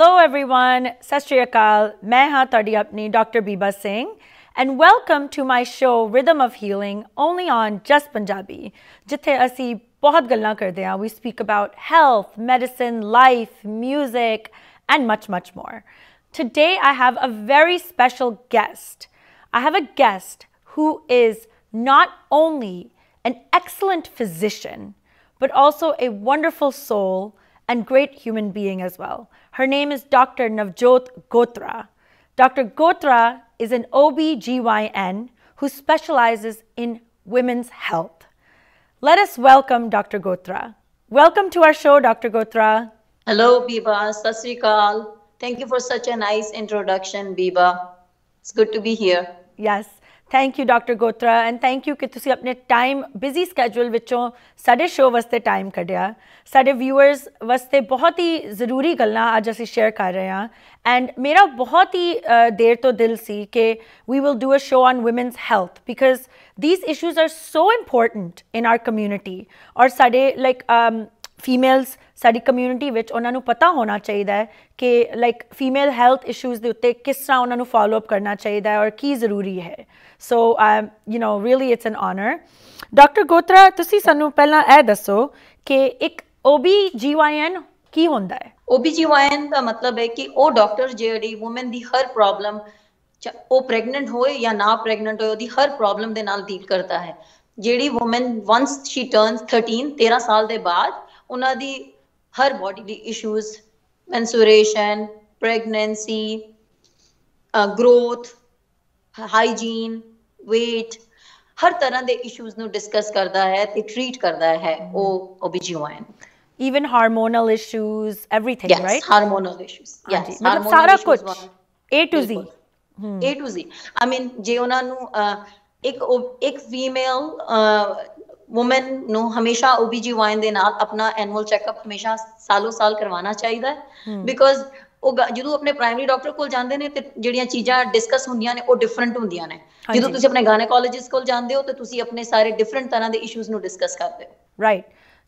Hello everyone, Sastriyakal, Meha Tardiapni, Dr. Biba Singh and welcome to my show Rhythm of Healing only on Just Punjabi. Jithe asi bahut gallan karde We speak about health, medicine, life, music and much much more. Today I have a very special guest. I have a guest who is not only an excellent physician but also a wonderful soul and great human being as well. Her name is Dr. Navjot Gotra. Dr. Gotra is an OBGYN who specializes in women's health. Let us welcome Dr. Gotra. Welcome to our show, Dr. Gotra. Hello, Biba. Sasrikal. Thank you for such a nice introduction, Biba. It's good to be here. Yes. Thank you doctor Gotra and thank you ਕਿ ਤੁਸੀਂ ਆਪਣੇ time busy schedule ਵਿੱਚੋਂ ਸਾਡੇ show ਵਾਸਤੇ time ਕੱਢਿਆ ਸਾਡੇ viewers ਵਾਸਤੇ ਬਹੁਤ ਹੀ ਜ਼ਰੂਰੀ ਗੱਲਾਂ ਅੱਜ ਅਸੀਂ ਸ਼ੇਅਰ ਕਰ ਰਹੇ ਹਾਂ ਐਂਡ ਮੇਰਾ ਬਹੁਤ ਹੀ ਦੇਰ ਤੋਂ ਦਿਲ ਸੀ ਕਿ we will do a show on women's health because these issues are so important in our community ਔਰ ਸਾਡੇ ਲਾਈਕ ਫੀਮੇਲਸ ਸਾਡੀ ਕਮਿਊਨਿਟੀ ਵਿੱਚ ਉਹਨਾਂ ਨੂੰ ਪਤਾ ਹੋਣਾ ਚਾਹੀਦਾ ਹੈ ਕਿ ਲਾਈਕ ਫੀਮੇਲ ਹੈਲਥ ਇਸ਼ੂਜ਼ ਦੇ ਉੱਤੇ ਕਿਸ ਤਰ੍ਹਾਂ ਉਹਨਾਂ ਨੂੰ ਫਾਲੋ ਅਪ ਕਰਨਾ ਚਾਹੀਦਾ ਹੈ ਔਰ ਕੀ ਜ਼ਰੂਰੀ ਹੈ so you know really it's an honour doctor Gotra ਤੁਸੀਂ ਸਾਨੂੰ ਪਹਿਲਾਂ ਇਹ ਦੱਸੋ ਕਿ ਇੱਕ OBGYN ਕੀ ਹੁੰਦਾ ਹੈ OBGYN ਦਾ ਮਤਲਬ ਹੈ ਕਿ ਉਹ ਡਾਕਟਰ ਜਿਹੜੀ ਔਮਨ ਦੀ ਹਰ ਪ੍ਰੋਬਲਮ ਉਹ ਪ੍ਰੈਗਨੈਂਟ ਹੋਏ ਜਾਂ ਨਾ ਪ੍ਰੈਗਨੈਂਟ ਹੋਏ ਉਹਦੀ ਹਰ ਪ੍ਰੋਬਲਮ ਦੇ ਨਾਲ ਡੀਲ ਕਰਦਾ ਹੈ ਜਿਹੜੀ ਔਮਨ ਵਾਂਸ ਸ਼ੀ ਟਰਨਸ 13 13 ਸਾਲ ਦੇ ਬਾਅਦ ਉਹਨਾਂ ਦੀ ਹਰ ਬਾਡੀ ਦੀ issues menstruation pregnancy growth hygiene weight ਹਰ ਤਰ੍ਹਾਂ ਦੇ ਇਸ਼ੂਜ਼ ਨੂੰ ਡਿਸਕਸ ਕਰਦਾ ਹੈ ਤੇ ਟ੍ਰੀਟ ਕਰਦਾ ਹੈ ਉਹ OBGYN even hormonal issues everything right yes hormonal issues yes ਮਤਲਬ ਸਾਰਾ ਕੁਝ A to Z A to Z I mean ਜੇ ਉਹਨਾਂ ਨੂੰ ਇੱਕ ਇੱਕ ਫੀਮੇਲ ਔਮਨ ਨੂੰ ਹਮੇਸ਼ਾ ਓਬੀਜੀਵਾਈਨ ਦੇ ਨਾਲ ਆਪਣਾ ਐਨੂਅਲ ਚੈੱਕਅਪ ਹਮੇਸ਼ਾ ਸਾਲੋ ਸਾਲ ਕਰਵਾਉਣਾ ਚਾਹੀਦਾ ਹੈ ਬਿਕੋਜ਼ ਉਹ ਜਦੋਂ ਆਪਣੇ ਪ੍ਰਾਇਮਰੀ ਡਾਕਟਰ ਕੋਲ ਜਾਂਦੇ ਨੇ ਤੇ ਜਿਹੜੀਆਂ ਚੀਜ਼ਾਂ ਡਿਸਕਸ ਹੁੰਦੀਆਂ ਨੇ ਉਹ ਡਿਫਰੈਂਟ ਹੁੰਦੀਆਂ ਨੇ ਜਦੋਂ ਤੁਸੀਂ ਆਪਣੇ ਗਾਇਨੇਕੋਲੋਜਿਸਟ ਕੋਲ ਜਾਂਦੇ ਹੋ ਤੇ ਤੁਸੀਂ ਆਪਣੇ ਸਾਰੇ ਡਿਫਰੈਂਟ ਤਰ੍ਹਾਂ ਦੇ ਇਸ਼ੂਜ਼ ਨੂੰ ਡਿਸਕਸ ਕਰਦੇ ਹੋ ਰਾਈਟ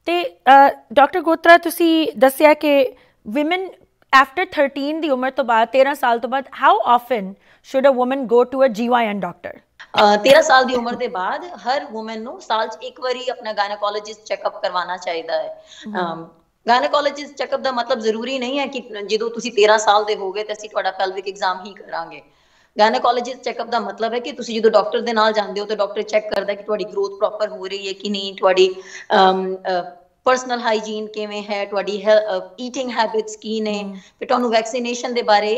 ਤੇ ਡਾਕਟਰ ਗੋਤਰਾ ਤੁਸੀਂ ਦੱਸਿਆ ਕਿ ਔਮਨ ਆਫਟਰ 13 ਦੀ ਉਮਰ ਤੋਂ ਬਾਅਦ 13 ਸਾਲ ਤੋਂ ਬਾਅਦ how often should a woman go to a GYN doctor 13 ਸਾਲ ਦੀ ਉਮਰ ਦੇ ਬਾਅਦ ਹਰ ਔਮਨ ਨੂੰ ਸਾਲ 'ਚ ਇੱਕ ਵਾਰੀ ਆਪਣਾ ਗਾਇਨੋਕੋਲੋਜਿਸਟ ਚੈੱਕਅਪ ਕਰਵਾਉਣਾ ਚਾਹੀਦਾ ਹੈ ਗਾਇਨੋਕੋਲੋਜਿਸਟ ਚੈੱਕਅਪ ਦਾ ਮਤਲਬ ਜ਼ਰੂਰੀ ਨਹੀਂ ਹੈ ਕਿ ਜਦੋਂ ਤੁਸੀਂ 13 ਸਾਲ ਦੇ ਹੋਗੇ ਤੇ ਅਸੀਂ ਤੁਹਾਡਾ ਪੈਲਵਿਕ ਐਗਜ਼ਾਮ ਹੀ ਕਰਾਂਗੇ ਗਾਇਨੋਕੋਲੋਜਿਸਟ ਚੈੱਕਅਪ ਦਾ ਮਤਲਬ ਹੈ ਕਿ ਤੁਸੀਂ ਜਦੋਂ ਡਾਕਟਰ ਦੇ ਨਾਲ ਜਾਂਦੇ ਹੋ ਤਾਂ ਡਾਕਟਰ ਚੈੱਕ ਕਰਦਾ ਕਿ ਤੁਹਾਡੀ ਗਰੋਥ ਪ੍ਰੋਪਰ ਹੋ ਰਹੀ ਹੈ ਕਿ ਨਹੀਂ ਤੁਹਾਡੀ ਪਰਸਨਲ ਹਾਈਜੀਨ ਕਿਵੇਂ ਹੈ ਤੁਹਾਡੀ ਈਟਿੰਗ ਹੈਬਿਟਸ ਕੀ ਨੇ ਫਿਰ ਤੁਹਾਨੂੰ ਵੈਕਸੀਨੇਸ਼ਨ ਦੇ ਬਾਰੇ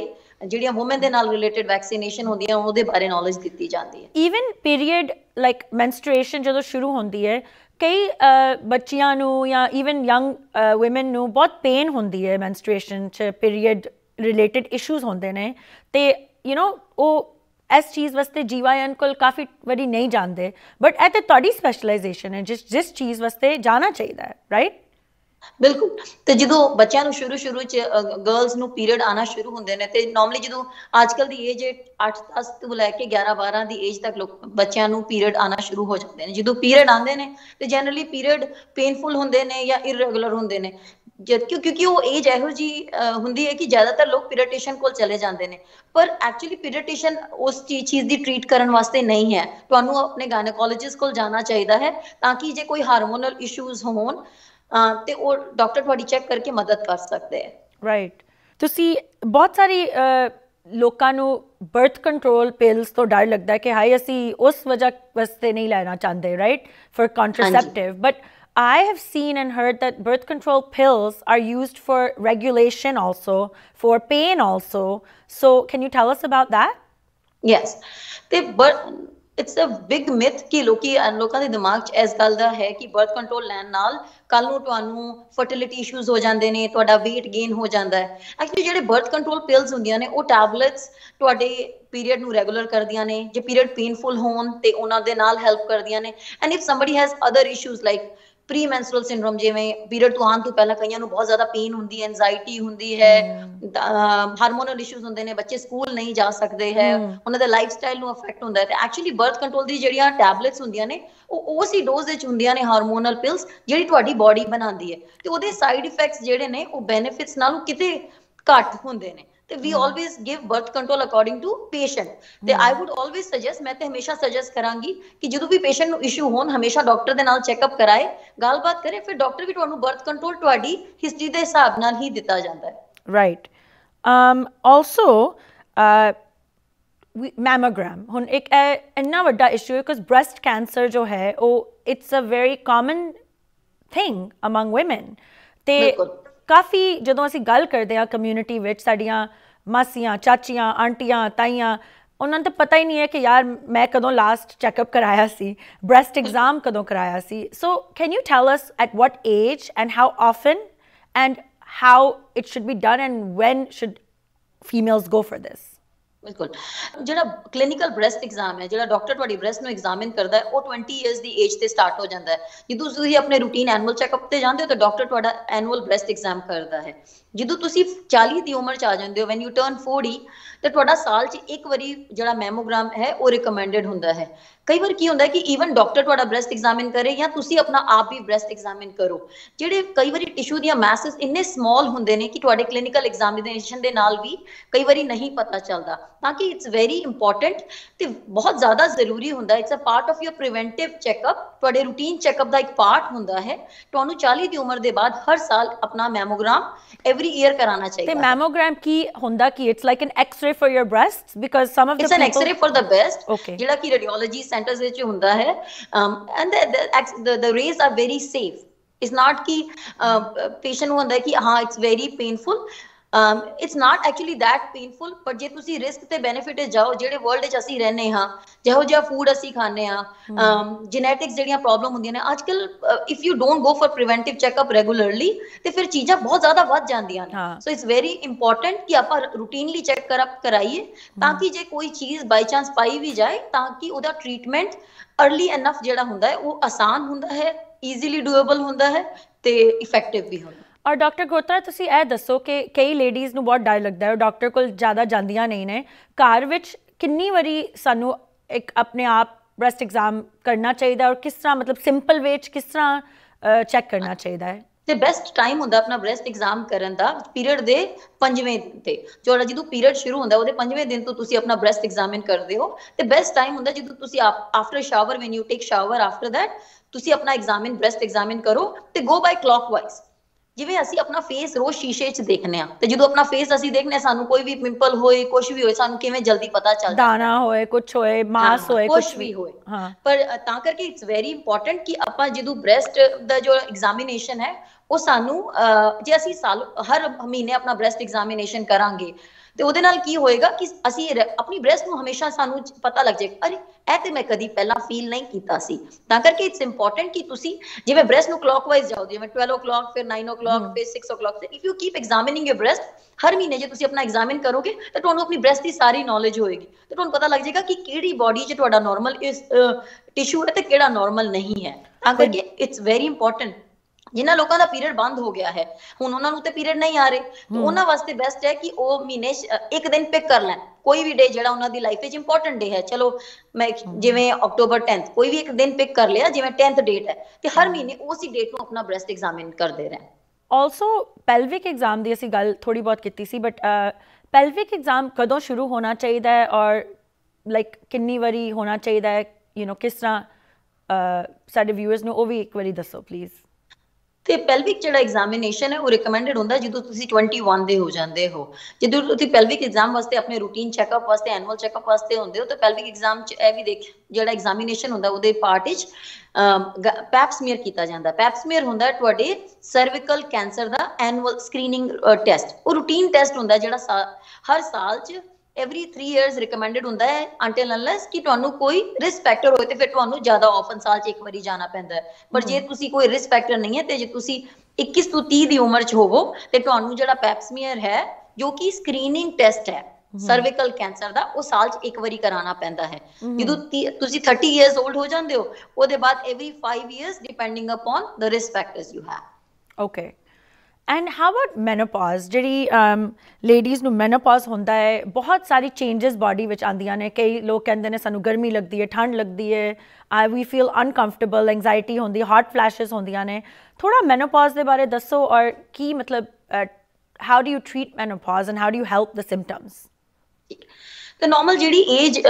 ਜਿਹੜੀਆਂ ਔਮਨ ਦੇ ਨਾਲ ਰਿਲੇਟਡ ਵੈਕਸੀਨੇਸ਼ਨ ਹੁੰਦੀਆਂ ਉਹਦੇ ਬਾਰੇ ਨੌਲੇਜ ਦਿੱਤੀ ਜਾਂਦੀ ਹੈ ਈਵਨ ਪੀਰੀਅਡ ਲਾਈਕ ਮੈਂਸਟ੍ਰੇਸ਼ਨ ਜਦੋਂ ਸ਼ੁਰੂ ਹੁੰਦੀ ਹੈ ਕਈ ਬੱਚਿਆਂ ਨੂੰ ਜਾਂ ਈਵਨ ਯੰਗ ਔਮਨ ਨੂੰ ਬਹੁਤ ਪੇਨ ਹੁੰਦੀ ਹੈ ਮੈਂਸਟ੍ਰੇਸ਼ਨ ਚ ਪੀਰੀਅਡ ਰਿਲੇਟਡ ਇਸ਼ੂਜ਼ ਹੁੰਦੇ ਨੇ ਤੇ ਯੂ نو ਉਹ ਇਸ ਚੀਜ਼ ਵਾਸਤੇ ਜੀਵਾਯਨ ਕੋਲ ਕਾਫੀ ਵੜੀ ਨਹੀਂ ਜਾਣਦੇ ਬਟ ਇਹ ਤੇ ਤੁਹਾਡੀ ਸਪੈਸ਼ਲਾਈਜੇਸ਼ਨ ਹੈ ਜਿਸ ਜਿਸ ਚੀਜ਼ ਵਾਸਤੇ ਜਾਣਾ ਚਾਹੀਦਾ ਹੈ ਰਾਈਟ ਬਿਲਕੁਲ ਤੇ ਜਦੋਂ ਬੱਚਿਆਂ ਨੂੰ ਸ਼ੁਰੂ ਸ਼ੁਰੂ ਚ ਗਰਲਸ ਨੂੰ ਪੀਰੀਅਡ ਆਣਾ ਸ਼ੁਰੂ ਹੁੰਦੇ ਨੇ ਤੇ ਨਾਰਮਲੀ ਜਦੋਂ ਅੱਜਕੱਲ ਦੀ ਏਜ 8 10 ਤੋਂ ਲੈ ਕੇ 11 12 ਦੀ ਏਜ ਤੱਕ ਲੋਕ ਬੱਚਿਆਂ ਨੂੰ ਪੀਰੀਅਡ ਆਣਾ ਸ਼ੁਰੂ ਹੋ ਜਾਂਦੇ ਨੇ ਜਦੋਂ ਪੀਰੀਅਡ ਆਉਂਦੇ ਨੇ ਤੇ ਜਨਰਲੀ ਪੀਰੀਅਡ ਪੇਨਫੁਲ ਹੁੰਦੇ ਨੇ ਜਾਂ ਇਰੈਗੂਲਰ ਹੁੰਦੇ ਨੇ ਜਦ ਕਿਉਂ ਕਿਉਂਕਿ ਉਹ ਏਜ ਇਹੋ ਜੀ ਹੁੰਦੀ ਹੈ ਕਿ ਜ਼ਿਆਦਾਤਰ ਲੋਕ ਪੀਰੀਟੇਸ਼ਨ ਕੋਲ ਚਲੇ ਜਾਂਦੇ ਨੇ ਪਰ ਐਕਚੁਅਲੀ ਪੀਰੀਟੇਸ਼ਨ ਉਸ ਚੀਜ਼ ਦੀ ਟ੍ਰੀਟ ਕਰਨ ਵਾਸਤੇ ਨਹੀਂ ਹੈ ਤੁਹਾਨੂੰ ਆਪਣੇ ਗਾਇਨੋਕੋਲੋਜਿਸਟ ਕੋਲ ਜਾਣਾ ਚਾਹੀਦਾ ਹੈ ਤਾਂ ਕਿ ਜੇ ਕੋਈ ਹਾਰਮੋਨਲ ਇਸ਼ੂਜ਼ ਹੋਣ ਤੇ ਉਹ ਡਾਕਟਰ ਤੁਹਾਡੀ ਚੈੱਕ ਕਰਕੇ ਮਦਦ ਕਰ ਸਕਦੇ ਹੈ ਰਾਈਟ ਤੁਸੀਂ ਬਹੁਤ ਸਾਰੀ ਲੋਕਾਂ ਨੂੰ ਬਰਥ ਕੰਟਰੋਲ ਪਿਲਸ ਤੋਂ ਡਰ ਲੱਗਦਾ ਹੈ ਕਿ ਹਾਈ ਅਸੀਂ ਉਸ ਵਜ੍ਹਾ ਵਾਸਤੇ ਨਹੀਂ ਲੈਣਾ ਚਾਹੁੰਦੇ right for contraceptive but I have seen and heard that birth control pills are used for regulation also, for pain also. So, can you tell us about that? Yes. They birth it's a big myth ਕਿ ਲੋਕੀ ਲੋਕਾਂ ਦੇ ਦਿਮਾਗ 'ਚ ਇਸ ਗੱਲ ਦਾ ਹੈ ਕਿ ਬਰਥ ਕੰਟਰੋਲ ਲੈਣ ਨਾਲ ਕੱਲ ਨੂੰ ਤੁਹਾਨੂੰ ਫਰਟੀਲਿਟੀ ਇਸ਼ੂਜ਼ ਹੋ ਜਾਂਦੇ ਨੇ ਤੁਹਾਡਾ weight gain ਹੋ ਜਾਂਦਾ ਹੈ ਐਕਚੁਅਲੀ ਜਿਹੜੇ ਬਰਥ ਕੰਟਰੋਲ ਪਿਲਸ ਹੁੰਦੀਆਂ ਨੇ ਉਹ ਟੈਬਲੇਟਸ ਤੁਹਾਡੇ ਪੀਰੀਅਡ ਨੂੰ ਰੈਗੂਲਰ ਕਰਦੀਆਂ ਨੇ ਜੇ ਪੀਰੀਅਡ ਪੇਨਫੁਲ ਹੋਣ ਤੇ ਉਹਨਾਂ ਦੇ ਨਾਲ ਹੈਲਪ ਕਰਦੀਆਂ ਨੇ and if somebody has other issues like premenstrual syndrome ਜਿਵੇਂ ਪੀਰੀਅਡ ਤੋਂ ਆਉਣ ਤੋਂ ਪਹਿਲਾਂ ਕਈਆਂ ਨੂੰ ਬਹੁਤ ਜ਼ਿਆਦਾ ਪੇਨ ਹੁੰਦੀ ਹੈ ਐਂਜ਼ਾਇਟੀ ਹੁੰਦੀ ਹੈ ਹਾਰਮੋਨਲ ਇਸ਼ੂਜ਼ ਹੁੰਦੇ ਨੇ ਬੱਚੇ ਸਕੂਲ ਨਹੀਂ ਜਾ ਸਕਦੇ ਹੈ ਉਹਨਾਂ ਦੇ ਲਾਈਫ ਸਟਾਈਲ ਨੂੰ ਅਫੈਕਟ ਹੁੰਦਾ ਹੈ ਤੇ ਐਕਚੁਅਲੀ ਬਰਥ ਕੰਟਰੋਲ ਦੀ ਜਿਹੜੀਆਂ ਟੈਬਲੇਟਸ ਹੁੰਦੀਆਂ ਨੇ ਉਹ ਉਸੇ ਡੋਜ਼ ਵਿੱਚ ਹੁੰਦੀਆਂ ਨੇ ਹਾਰਮੋਨਲ ਪਿਲਸ ਜਿਹੜੀ ਤੁਹਾਡੀ ਬਾਡੀ ਬਣਾਉਂਦੀ ਹੈ ਤੇ ਉਹਦੇ ਸਾਈਡ ਇਫੈਕਟਸ ਜਿਹੜੇ ਨੇ ਉਹ ਬੈਨੀਫਿਟਸ ਨਾਲੋਂ ਕਿਤੇ ਘੱਟ ਹੁੰਦੇ ਨੇ ਤੇ we always give birth control according to patient ਤੇ ਆਈ ਊਡ ਆਲਵੇਸ ਸੁਜੈਸਟ ਮੈਂ ਤੇ ਹਮੇਸ਼ਾ ਸੁਜੈਸਟ ਕਰਾਂਗੀ ਕਿ ਜਦੋਂ ਵੀ ਪੇਸ਼ੈਂਟ ਨੂੰ ਇਸ਼ੂ ਹੋਣ ਹਮੇਸ਼ਾ ਡਾਕਟਰ ਦੇ ਨਾਲ ਚੈੱਕਅਪ ਕਰਾਏ ਗੱਲਬਾਤ ਕਰੇ ਫਿਰ ਡਾਕਟਰ ਵੀ ਤੁਹਾਨੂੰ ਬਰਥ ਕੰਟਰੋਲ ਤੁਹਾਡੀ ਹਿਸਟਰੀ ਦੇ ਹਿਸਾਬ ਨਾਲ ਹੀ ਦਿੱਤਾ ਜਾਂਦਾ ਹੈ right um also a mammogram ਹੁਣ ਇੱਕ ਇੰਨਾ ਵੱਡਾ ਇਸ਼ੂ ਹੈ ਕਿ ਬ੍ਰੈਸਟ ਕੈਂਸਰ ਜੋ ਹੈ ਉਹ it's a very common thing among women ਤੇ ਕਾਫੀ ਜਦੋਂ ਅਸੀਂ ਗੱਲ ਕਰਦੇ ਆ ਕਮਿਊਨਿਟੀ ਵਿੱਚ ਸਾਡੀਆਂ ਮਾਸੀਆਂ ਚਾਚੀਆਂ ਆਂਟੀਆਂ ਤਾਈਆਂ ਉਹਨਾਂ ਨੂੰ ਤਾਂ ਪਤਾ ਹੀ ਨਹੀਂ ਹੈ ਕਿ ਯਾਰ ਮੈਂ ਕਦੋਂ ਲਾਸਟ ਚੈੱਕਅਪ ਕਰਾਇਆ ਸੀ ਬ੍ਰੈਸਟ ਐਗਜ਼ਾਮ ਕਦੋਂ ਕਰਾਇਆ ਸੀ so can you tell us at what age and how often and how it should be done and when should females go for this ਬਿਲਕੁਲ ਜਿਹੜਾ ਕਲੀਨਿਕਲ ਬ੍ਰੈਸਟ ਐਗਜ਼ਾਮ ਹੈ ਜਿਹੜਾ doctor ਤੁਹਾਡੀ breast ਨੂੰ examine ਕਰਦਾ ਹੈ ਉਹ 20 ਇਅਰਸ ਦੀ ਏਜ ਤੇ ਸਟਾਰਟ ਹੋ ਜਾਂਦਾ ਹੈ ਜਦੋਂ ਤੁਸੀਂ ਆਪਣੇ ਰੂਟੀਨ ਐਨੂਅਲ ਚੈੱਕਅਪ ਤੇ ਜਾਂਦੇ ਹੋ ਤਾਂ ਡਾਕਟਰ ਤੁਹਾਡਾ ਐਨੂਅਲ ਬ੍ਰੈਸਟ ਐਗਜ਼ਾਮ ਕਰਦਾ ਹੈ ਜਦੋਂ ਤੁਸੀਂ 40 ਦੀ ਉਮਰ ਚ ਆ ਜਾਂਦੇ ਹੋ ਵੈਨ ਯੂ ਟਰਨ 40 ਤੇ ਤੁਹਾਡਾ ਸਾਲ ਚ ਇੱਕ ਵਾਰੀ ਜਿਹੜਾ ਮੈਮੋਗ੍ਰਾਮ ਹੈ ਉਹ ਰეკਮੈਂਡਡ ਹੁੰਦਾ ਹੈ ਕਈ ਵਾਰ ਕੀ ਹੁੰਦਾ ਕਿ ਈਵਨ ਡਾਕਟਰ ਤੁਹਾਡਾ ਬ੍ਰੈਸਟ ਐਗਜ਼ਾਮਿਨ ਕਰੇ ਜਾਂ ਤੁਸੀਂ ਆਪਣਾ ਆਪ ਵੀ ਬ੍ਰੈਸਟ ਐਗਜ਼ਾਮਿਨ ਕਰੋ ਜਿਹੜੇ ਕਈ ਵਾਰੀ ਟਿਸ਼ੂ ਦੀਆਂ ਮੈਸਸ ਇੰਨੇ ਸਮਾਲ ਹੁੰਦੇ ਨੇ ਕਿ ਤੁਹਾਡੇ ਕਲੀਨਿਕਲ ਐਗਜ਼ਾਮਿਨੇਸ਼ਨ ਦੇ ਨਾਲ ਵੀ ਕਈ ਵਾਰੀ ਨਹੀਂ ਪਤਾ ਚੱਲਦਾ ਤਾਂ ਕਿ ਇਟਸ ਵੈਰੀ ਇੰਪੋਰਟੈਂਟ ਤੇ ਬਹੁਤ ਜ਼ਿਆਦਾ ਜ਼ਰੂਰੀ ਹੁੰਦਾ it's a part of your preventive checkup ਤੁਹਾਡੇ ਰੂਟੀਨ ਚੈੱਕਅਪ ਦਾ ਇੱਕ ਪਾਰਟ ਹੁੰਦਾ ਹੈ ਤੁਹਾਨੂੰ 40 ਦੀ ਉਮਰ ਦੇ ਬਾਅਦ ਹਰ ਸਾਲ ਆਪਣਾ ਮੈਮੋਗ੍ਰਾਮ एवरी ईयर कराना चाहिए मैमोग्राम की होंदा की it's like an x ray for your breast because some of it's an x ray for the best जिला की रेडियोलॉजी सेंटर्स विच होंदा है and the the the rays are very safe it's not की पेशेंट होंदा की हां it's very painful it's not actually that painful ਪਰ ਜੇ ਤੁਸੀਂ ਰਿਸਕ ਤੇ ਬੈਨੀਫਿਟ ਜਾਓ ਜਿਹੜੇ ਵਰਲਡ 'ਚ ਅਸੀਂ ਰਹਿੰਦੇ ਹਾਂ ਜਿਹੋ ਜਿਹਾ ਫੂਡ ਅਸੀਂ ਖਾਂਦੇ ਆ ਜੈਨੇਟਿਕਸ ਜਿਹੜੀਆਂ ਪ੍ਰੋਬਲਮ ਹੁੰਦੀਆਂ ਨੇ ਅੱਜਕੱਲ if you don't go for preventive checkup regularly ਤੇ ਫਿਰ ਚੀਜ਼ਾਂ ਬਹੁਤ ਜ਼ਿਆਦਾ ਵੱਧ ਜਾਂਦੀਆਂ ਨੇ ਸੋ ਇਟਸ ਵੈਰੀ ਇੰਪੋਰਟੈਂਟ ਕਿ ਆਪਾਂ ਰੂਟੀਨਲੀ ਚੈੱਕ ਕਰਪ ਕਰਾਈਏ ਤਾਂ ਕਿ ਜੇ ਕੋਈ ਚੀਜ਼ ਬਾਈ ਚਾਂਸ ਪਾਈ ਵੀ ਜਾਏ ਤਾਂ ਕਿ ਉਹਦਾ ਟ੍ਰੀਟਮੈਂਟ अर्ਲੀ ਇਨਫ ਜਿਹੜਾ ਹੁੰਦਾ ਹੈ ਉਹ ਆਸਾਨ ਹੁੰਦਾ ਹੈ ਈਜ਼ੀਲੀ ਡੂਏਬਲ ਹੁੰਦਾ ਹੈ ਤੇ ਇਫੈਕਟਿਵ ਵੀ ਹੁੰਦਾ ਔਰ ਡਾਕਟਰ ਗੋਤਰਾ ਤੁਸੀਂ ਇਹ ਦੱਸੋ ਕਿ ਕਈ ਲੇਡੀਜ਼ ਨੂੰ ਬਹੁਤ ਡਰ ਲੱਗਦਾ ਹੈ ਡਾਕਟਰ ਕੋਲ ਜ਼ਿਆਦਾ ਜਾਂਦੀਆਂ ਨਹੀਂ ਨੇ ਘਰ ਵਿੱਚ ਕਿੰਨੀ ਵਾਰੀ ਸਾਨੂੰ ਇੱਕ ਆਪਣੇ ਆਪ ਬ੍ਰੈਸਟ ਐਗਜ਼ਾਮ ਕਰਨਾ ਚਾਹੀਦਾ ਔਰ ਕਿਸ ਤਰ੍ਹਾਂ ਮਤਲਬ ਸਿੰਪਲ ਵੇ ਚ ਕਿਸ ਤਰ੍ਹਾਂ ਚੈੱਕ ਕਰਨਾ ਚਾਹੀਦਾ ਹੈ ਤੇ ਬੈਸਟ ਟਾਈਮ ਹੁੰਦਾ ਆਪਣਾ ਬ੍ਰੈਸਟ ਐਗਜ਼ਾਮ ਕਰਨ ਦਾ ਪੀਰੀਅਡ ਦੇ 5ਵੇਂ ਦਿਨ ਤੇ ਜਿਹੜਾ ਜਦੋਂ ਪੀਰੀਅਡ ਸ਼ੁਰੂ ਹੁੰਦਾ ਉਹਦੇ 5ਵੇਂ ਦਿਨ ਤੋਂ ਤੁਸੀਂ ਆਪਣਾ ਬ੍ਰੈਸਟ ਐਗਜ਼ਾਮਿਨ ਕਰਦੇ ਹੋ ਤੇ ਬੈਸਟ ਟਾਈਮ ਹੁੰਦਾ ਜਦੋਂ ਤੁਸੀਂ after shower when you take shower after that ਤੁਸੀਂ ਆਪਣਾ ਐਗਜ਼ਾਮਿਨ ਬ੍ਰੈਸਟ ਐਗਜ਼ਾਮਿਨ ਕਰੋ ਤੇ ਗੋ ਬਾਈ ਕਲੌਕਵਾਈਜ਼ ਜਿਵੇਂ ਅਸੀਂ ਆਪਣਾ ਫੇਸ ਰੋਜ਼ ਸ਼ੀਸ਼ੇ 'ਚ ਦੇਖਨੇ ਆ ਤੇ ਜਦੋਂ ਆਪਣਾ ਫੇਸ ਅਸੀਂ ਦੇਖਨੇ ਸਾਨੂੰ ਕੋਈ ਵੀ ਪਿੰਪਲ ਹੋਏ ਕੁਝ ਵੀ ਹੋਏ ਸਾਨੂੰ ਕਿਵੇਂ ਜਲਦੀ ਪਤਾ ਚੱਲ ਜਾਂਦਾ ਦਾਣਾ ਹੋਏ ਕੁਝ ਹੋਏ ਮਾਸ ਹੋਏ ਕੁਝ ਵੀ ਹੋਏ ਹਾਂ ਪਰ ਤਾਂ ਕਰਕੇ ਇਟਸ ਵੈਰੀ ਇੰਪੋਰਟੈਂਟ ਕਿ ਆਪਾਂ ਜਦੋਂ ਬ੍ਰੈਸਟ ਦਾ ਜੋ ਐਗਜ਼ਾਮੀਨੇਸ਼ਨ ਹੈ ਉਹ ਸਾਨੂੰ ਜੇ ਅਸੀਂ ਸਾਲ ਹਰ ਮਹੀਨੇ ਆਪਣਾ ਬ੍ਰੈਸਟ ਐਗਜ਼ਾਮੀਨੇਸ਼ਨ ਕਰਾਂਗੇ ਤੇ ਉਹਦੇ ਨਾਲ ਕੀ ਹੋਏਗਾ ਕਿ ਅਸੀਂ ਆਪਣੀ ਬ੍ਰੈਸਟ ਨੂੰ ਹਮੇਸ਼ਾ ਸਾਨੂੰ ਪਤਾ ਲੱਗ ਜਾਏਗਾ ਅਰੇ ਇਹ ਤੇ ਮੈਂ ਕਦੀ ਪਹਿਲਾਂ ਫੀਲ ਨਹੀਂ ਕੀਤਾ ਸੀ ਤਾਂ ਕਰਕੇ ਇਟਸ ਇੰਪੋਰਟੈਂਟ ਕਿ ਤੁਸੀਂ ਜਿਵੇਂ ਬ੍ਰੈਸਟ ਨੂੰ ਕਲੋਕਵਾਈਜ਼ ਜਾਓ ਜਿਵੇਂ 12 o'clock ਫਿਰ 9 o'clock ਫਿਰ 6 ਤੇ if you keep examining your breast ਹਰ ਮਹੀਨੇ ਜੇ ਤੁਸੀਂ ਆਪਣਾ ਐਗਜ਼ਾਮਿਨ ਕਰੋਗੇ ਤਾਂ ਤੁਹਾਨੂੰ ਆਪਣੀ ਬ੍ਰੈਸਟ ਦੀ ਸਾਰੀ ਨੌਲੇਜ ਹੋਏਗੀ ਤੇ ਤੁਹਾਨੂੰ ਪਤਾ ਲੱਗ ਜਾਏਗਾ ਕਿ ਕਿਹੜੀ ਬਾਡੀ 'ਚ ਤੁਹਾਡਾ ਨਾਰਮਲ ਇਸ ਟਿਸ਼ੂ ਹੈ ਤੇ ਕਿਹੜਾ ਨਾਰਮਲ ਨਹੀਂ ਹੈ ਤਾਂ ਕਰਕੇ ਇਟਸ ਵੈਰੀ ਇੰਪੋਰਟੈਂਟ ਜਿਨ੍ਹਾਂ ਲੋਕਾਂ ਦਾ ਪੀਰੀਅਡ ਬੰਦ ਹੋ ਗਿਆ ਹੈ ਹੁਣ ਉਹਨਾਂ ਨੂੰ ਤੇ ਪੀਰੀਅਡ ਨਹੀਂ ਆ ਰਹੇ ਤੇ ਉਹਨਾਂ ਵਾਸਤੇ ਬੈਸਟ ਹੈ ਕਿ ਉਹ ਮਹੀਨੇ ਇੱਕ ਦਿਨ ਪਿਕ ਕਰ ਲੈਣ ਕੋਈ ਵੀ ਡੇ ਜਿਹੜਾ ਉਹਨਾਂ ਦੀ ਲਾਈਫ ਵਿੱਚ ਇੰਪੋਰਟੈਂਟ ਡੇ ਹੈ ਚਲੋ ਮੈਂ ਜਿਵੇਂ ਅਕਟੋਬਰ 10th ਕੋਈ ਵੀ ਇੱਕ ਦਿਨ ਪਿਕ ਕਰ ਲਿਆ ਜਿਵੇਂ 10th ਡੇਟ ਹੈ ਤੇ ਹਰ ਮਹੀਨੇ ਉਸੇ ਡੇਟ ਨੂੰ ਆਪਣਾ ਬ੍ਰੈਸਟ ਐਗਜ਼ਾਮਿਨ ਕਰਦੇ ਰਹਿਣ ਆਲਸੋ ਪੈਲਵਿਕ ਐਗਜ਼ਾਮ ਦੀ ਅਸੀਂ ਗੱਲ ਥੋੜੀ ਬਹੁਤ ਕੀਤੀ ਸੀ ਬਟ ਪੈਲਵਿਕ ਐਗਜ਼ਾਮ ਕਦੋਂ ਸ਼ੁਰੂ ਹੋਣਾ ਚਾਹੀਦਾ ਹੈ ਔਰ ਲਾਈਕ ਕਿੰਨੀ ਵਾਰੀ ਹੋਣਾ ਚਾਹੀਦਾ ਹੈ ਯੂ نو ਕਿਸ ਤਰ੍ਹਾਂ ਸਾਡੇ ਵਿਊਅਰਸ ਨੂੰ ਉਹ ਵੀ ਇੱਕ ਵਾਰੀ ਦੱਸੋ ਪਲੀਜ਼ ਤੇ ਪੈਲਵਿਕ ਜਿਹੜਾ ਐਗਜ਼ਾਮੀਨੇਸ਼ਨ ਹੈ ਉਹ ਰეკਮੈਂਡਡ ਹੁੰਦਾ ਜਦੋਂ ਤੁਸੀਂ 21 ਦੇ ਹੋ ਜਾਂਦੇ ਹੋ ਜਦੋਂ ਤੁਸੀਂ ਪੈਲਵਿਕ ਐਗਜ਼ਾਮ ਵਾਸਤੇ ਆਪਣੇ ਰੂਟੀਨ ਚੈੱਕਅਪ ਵਾਸਤੇ ਐਨੂਅਲ ਚੈੱਕਅਪ ਵਾਸਤੇ ਹੁੰਦੇ ਹੋ ਤਾਂ ਪੈਲਵਿਕ ਐਗਜ਼ਾਮ ਚ ਇਹ ਵੀ ਦੇਖ ਜਿਹੜਾ ਐਗਜ਼ਾਮੀਨੇਸ਼ਨ ਹੁੰਦਾ ਉਹਦੇ ਪਾਰਟ ਵਿੱਚ ਪੈਪਸਮੀਅਰ ਕੀਤਾ ਜਾਂਦਾ ਪੈਪਸਮੀਅਰ ਹੁੰਦਾ ਤੁਹਾਡੇ ਸਰਵਿਕਲ ਕੈਂਸਰ ਦਾ ਐਨੂਅਲ ਸਕਰੀਨਿੰਗ ਟੈਸਟ ਉਹ ਰੂਟੀਨ ਟੈਸਟ ਹੁੰਦਾ ਜਿਹੜਾ ਹਰ ਸਾਲ ਚ ਐਵਰੀ 3 ਇਅਰਸ ਰეკਮੈਂਡਡ ਹੁੰਦਾ ਹੈ ਅੰਟਿਲ ਅਨਲੈਸ ਕਿ ਤੁਹਾਨੂੰ ਕੋਈ ਰਿਸਕ ਫੈਕਟਰ ਹੋਏ ਤੇ ਫਿਰ ਤੁਹਾਨੂੰ ਜ਼ਿਆਦਾ ਆਫਨ ਸਾਲ 'ਚ ਇੱਕ ਵਾਰੀ ਜਾਣਾ ਪੈਂਦਾ ਹੈ ਪਰ ਜੇ ਤੁਸੀਂ ਕੋਈ ਰਿਸਕ ਫੈਕਟਰ ਨਹੀਂ ਹੈ ਤੇ ਜੇ ਤੁਸੀਂ 21 ਤੋਂ 30 ਦੀ ਉਮਰ 'ਚ ਹੋਵੋ ਤੇ ਤੁਹਾਨੂੰ ਜਿਹੜਾ ਪੈਪਸਮੀਅਰ ਹੈ ਜੋ ਕਿ ਸਕਰੀਨਿੰਗ ਟੈਸਟ ਹੈ ਸਰਵਿਕਲ ਕੈਂਸਰ ਦਾ ਉਹ ਸਾਲ 'ਚ ਇੱਕ ਵਾਰੀ ਕਰਾਉਣਾ ਪੈਂਦਾ ਹੈ ਜਦੋਂ ਤੁਸੀਂ 30 ਇਅਰਸ 올ਡ ਹੋ ਜਾਂਦੇ ਹੋ ਉਹਦੇ ਬਾਅਦ every 5 years depending upon the risk factors you have okay and how about menopause ਜਿਹੜੀ ਲੇਡੀਜ਼ um, ਨੂੰ ਮੈਨੋਪੌਜ਼ ਹੁੰਦਾ ਹੈ ਬਹੁਤ ਸਾਰੀ ਚੇਂਜਸ ਬਾਡੀ ਵਿੱਚ ਆਉਂਦੀਆਂ ਨੇ ਕਈ ਲੋਕ ਕਹਿੰਦੇ ਨੇ ਸਾਨੂੰ ਗਰਮੀ ਲੱਗਦੀ ਹੈ ਠੰਡ ਲੱਗਦੀ ਹੈ ਆਈ ਵੀ ਫੀਲ ਅਨਕੰਫਰਟੇਬਲ ਐਂਗਜ਼ਾਇਟੀ ਹੁੰਦੀ ਹਾਰਟ ਫਲੈਸ਼ਸ ਹੁੰਦੀਆਂ ਨੇ ਥੋੜਾ ਮੈਨੋਪੌਜ਼ ਦੇ ਬਾਰੇ ਦੱਸੋ ਔਰ ਕੀ ਮਤਲਬ how do you treat menopause and how do you help the symptoms ਤੇ ਨਾਰਮਲ ਜਿਹੜੀ ਏਜ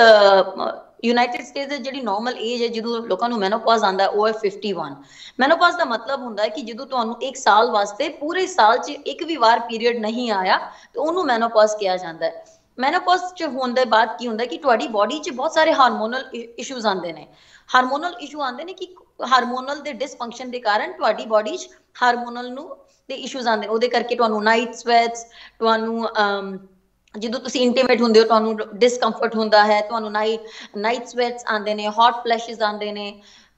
ਯੂਨਾਈਟਿਡ ਸਟੇਟਸ ਦੇ ਜਿਹੜੀ ਨਾਰਮਲ ਏਜ ਹੈ ਜਦੋਂ ਲੋਕਾਂ ਨੂੰ ਮੈਨੋਪੌਜ਼ ਆਉਂਦਾ ਉਹ ਹੈ 51 ਮੈਨੋਪੌਜ਼ ਦਾ ਮਤਲਬ ਹੁੰਦਾ ਹੈ ਕਿ ਜਦੋਂ ਤੁਹਾਨੂੰ 1 ਸਾਲ ਵਾਸਤੇ ਪੂਰੇ ਸਾਲ 'ਚ ਇੱਕ ਵੀ ਵਾਰ ਪੀਰੀਅਡ ਨਹੀਂ ਆਇਆ ਤੇ ਉਹਨੂੰ ਮੈਨੋਪੌਜ਼ ਕਿਹਾ ਜਾਂਦਾ ਹੈ ਮੈਨੋਪੌਜ਼ 'ਚ ਹੋਣ ਦੇ ਬਾਅਦ ਕੀ ਹੁੰਦਾ ਕਿ ਤੁਹਾਡੀ ਬਾਡੀ 'ਚ ਬਹੁਤ ਸਾਰੇ ਹਾਰਮੋਨਲ ਇਸ਼ੂਜ਼ ਆਉਂਦੇ ਨੇ ਹਾਰਮੋਨਲ ਇਸ਼ੂ ਆਉਂਦੇ ਨੇ ਕਿ ਹਾਰਮੋਨਲ ਦੇ ਡਿਸਫੰਕਸ਼ਨ ਦੇ ਕਾਰਨ ਤੁਹਾਡੀ ਬਾਡੀ 'ਚ ਹਾਰਮੋਨਲ ਨੂੰ ਦੇ ਇਸ਼ੂਜ਼ ਆਉਂਦੇ ਉਹਦੇ ਕਰਕੇ ਤੁਹਾਨੂੰ ਨਾਈਟ ਸਵੈਟਸ ਤੁਹਾਨੂੰ ਜਦੋਂ ਤੁਸੀਂ ਇੰਟੀਮੇਟ ਹੁੰਦੇ ਹੋ ਤੁਹਾਨੂੰ ਡਿਸਕੰਫਰਟ ਹੁੰਦਾ ਹੈ ਤੁਹਾਨੂੰ ਨਾਈਟ ਨਾਈਟ ਸਵੈਟਸ ਆਉਂਦੇ ਨੇ ਹੌਟ ਫਲੈਸ਼ਸ ਆਉਂਦੇ ਨੇ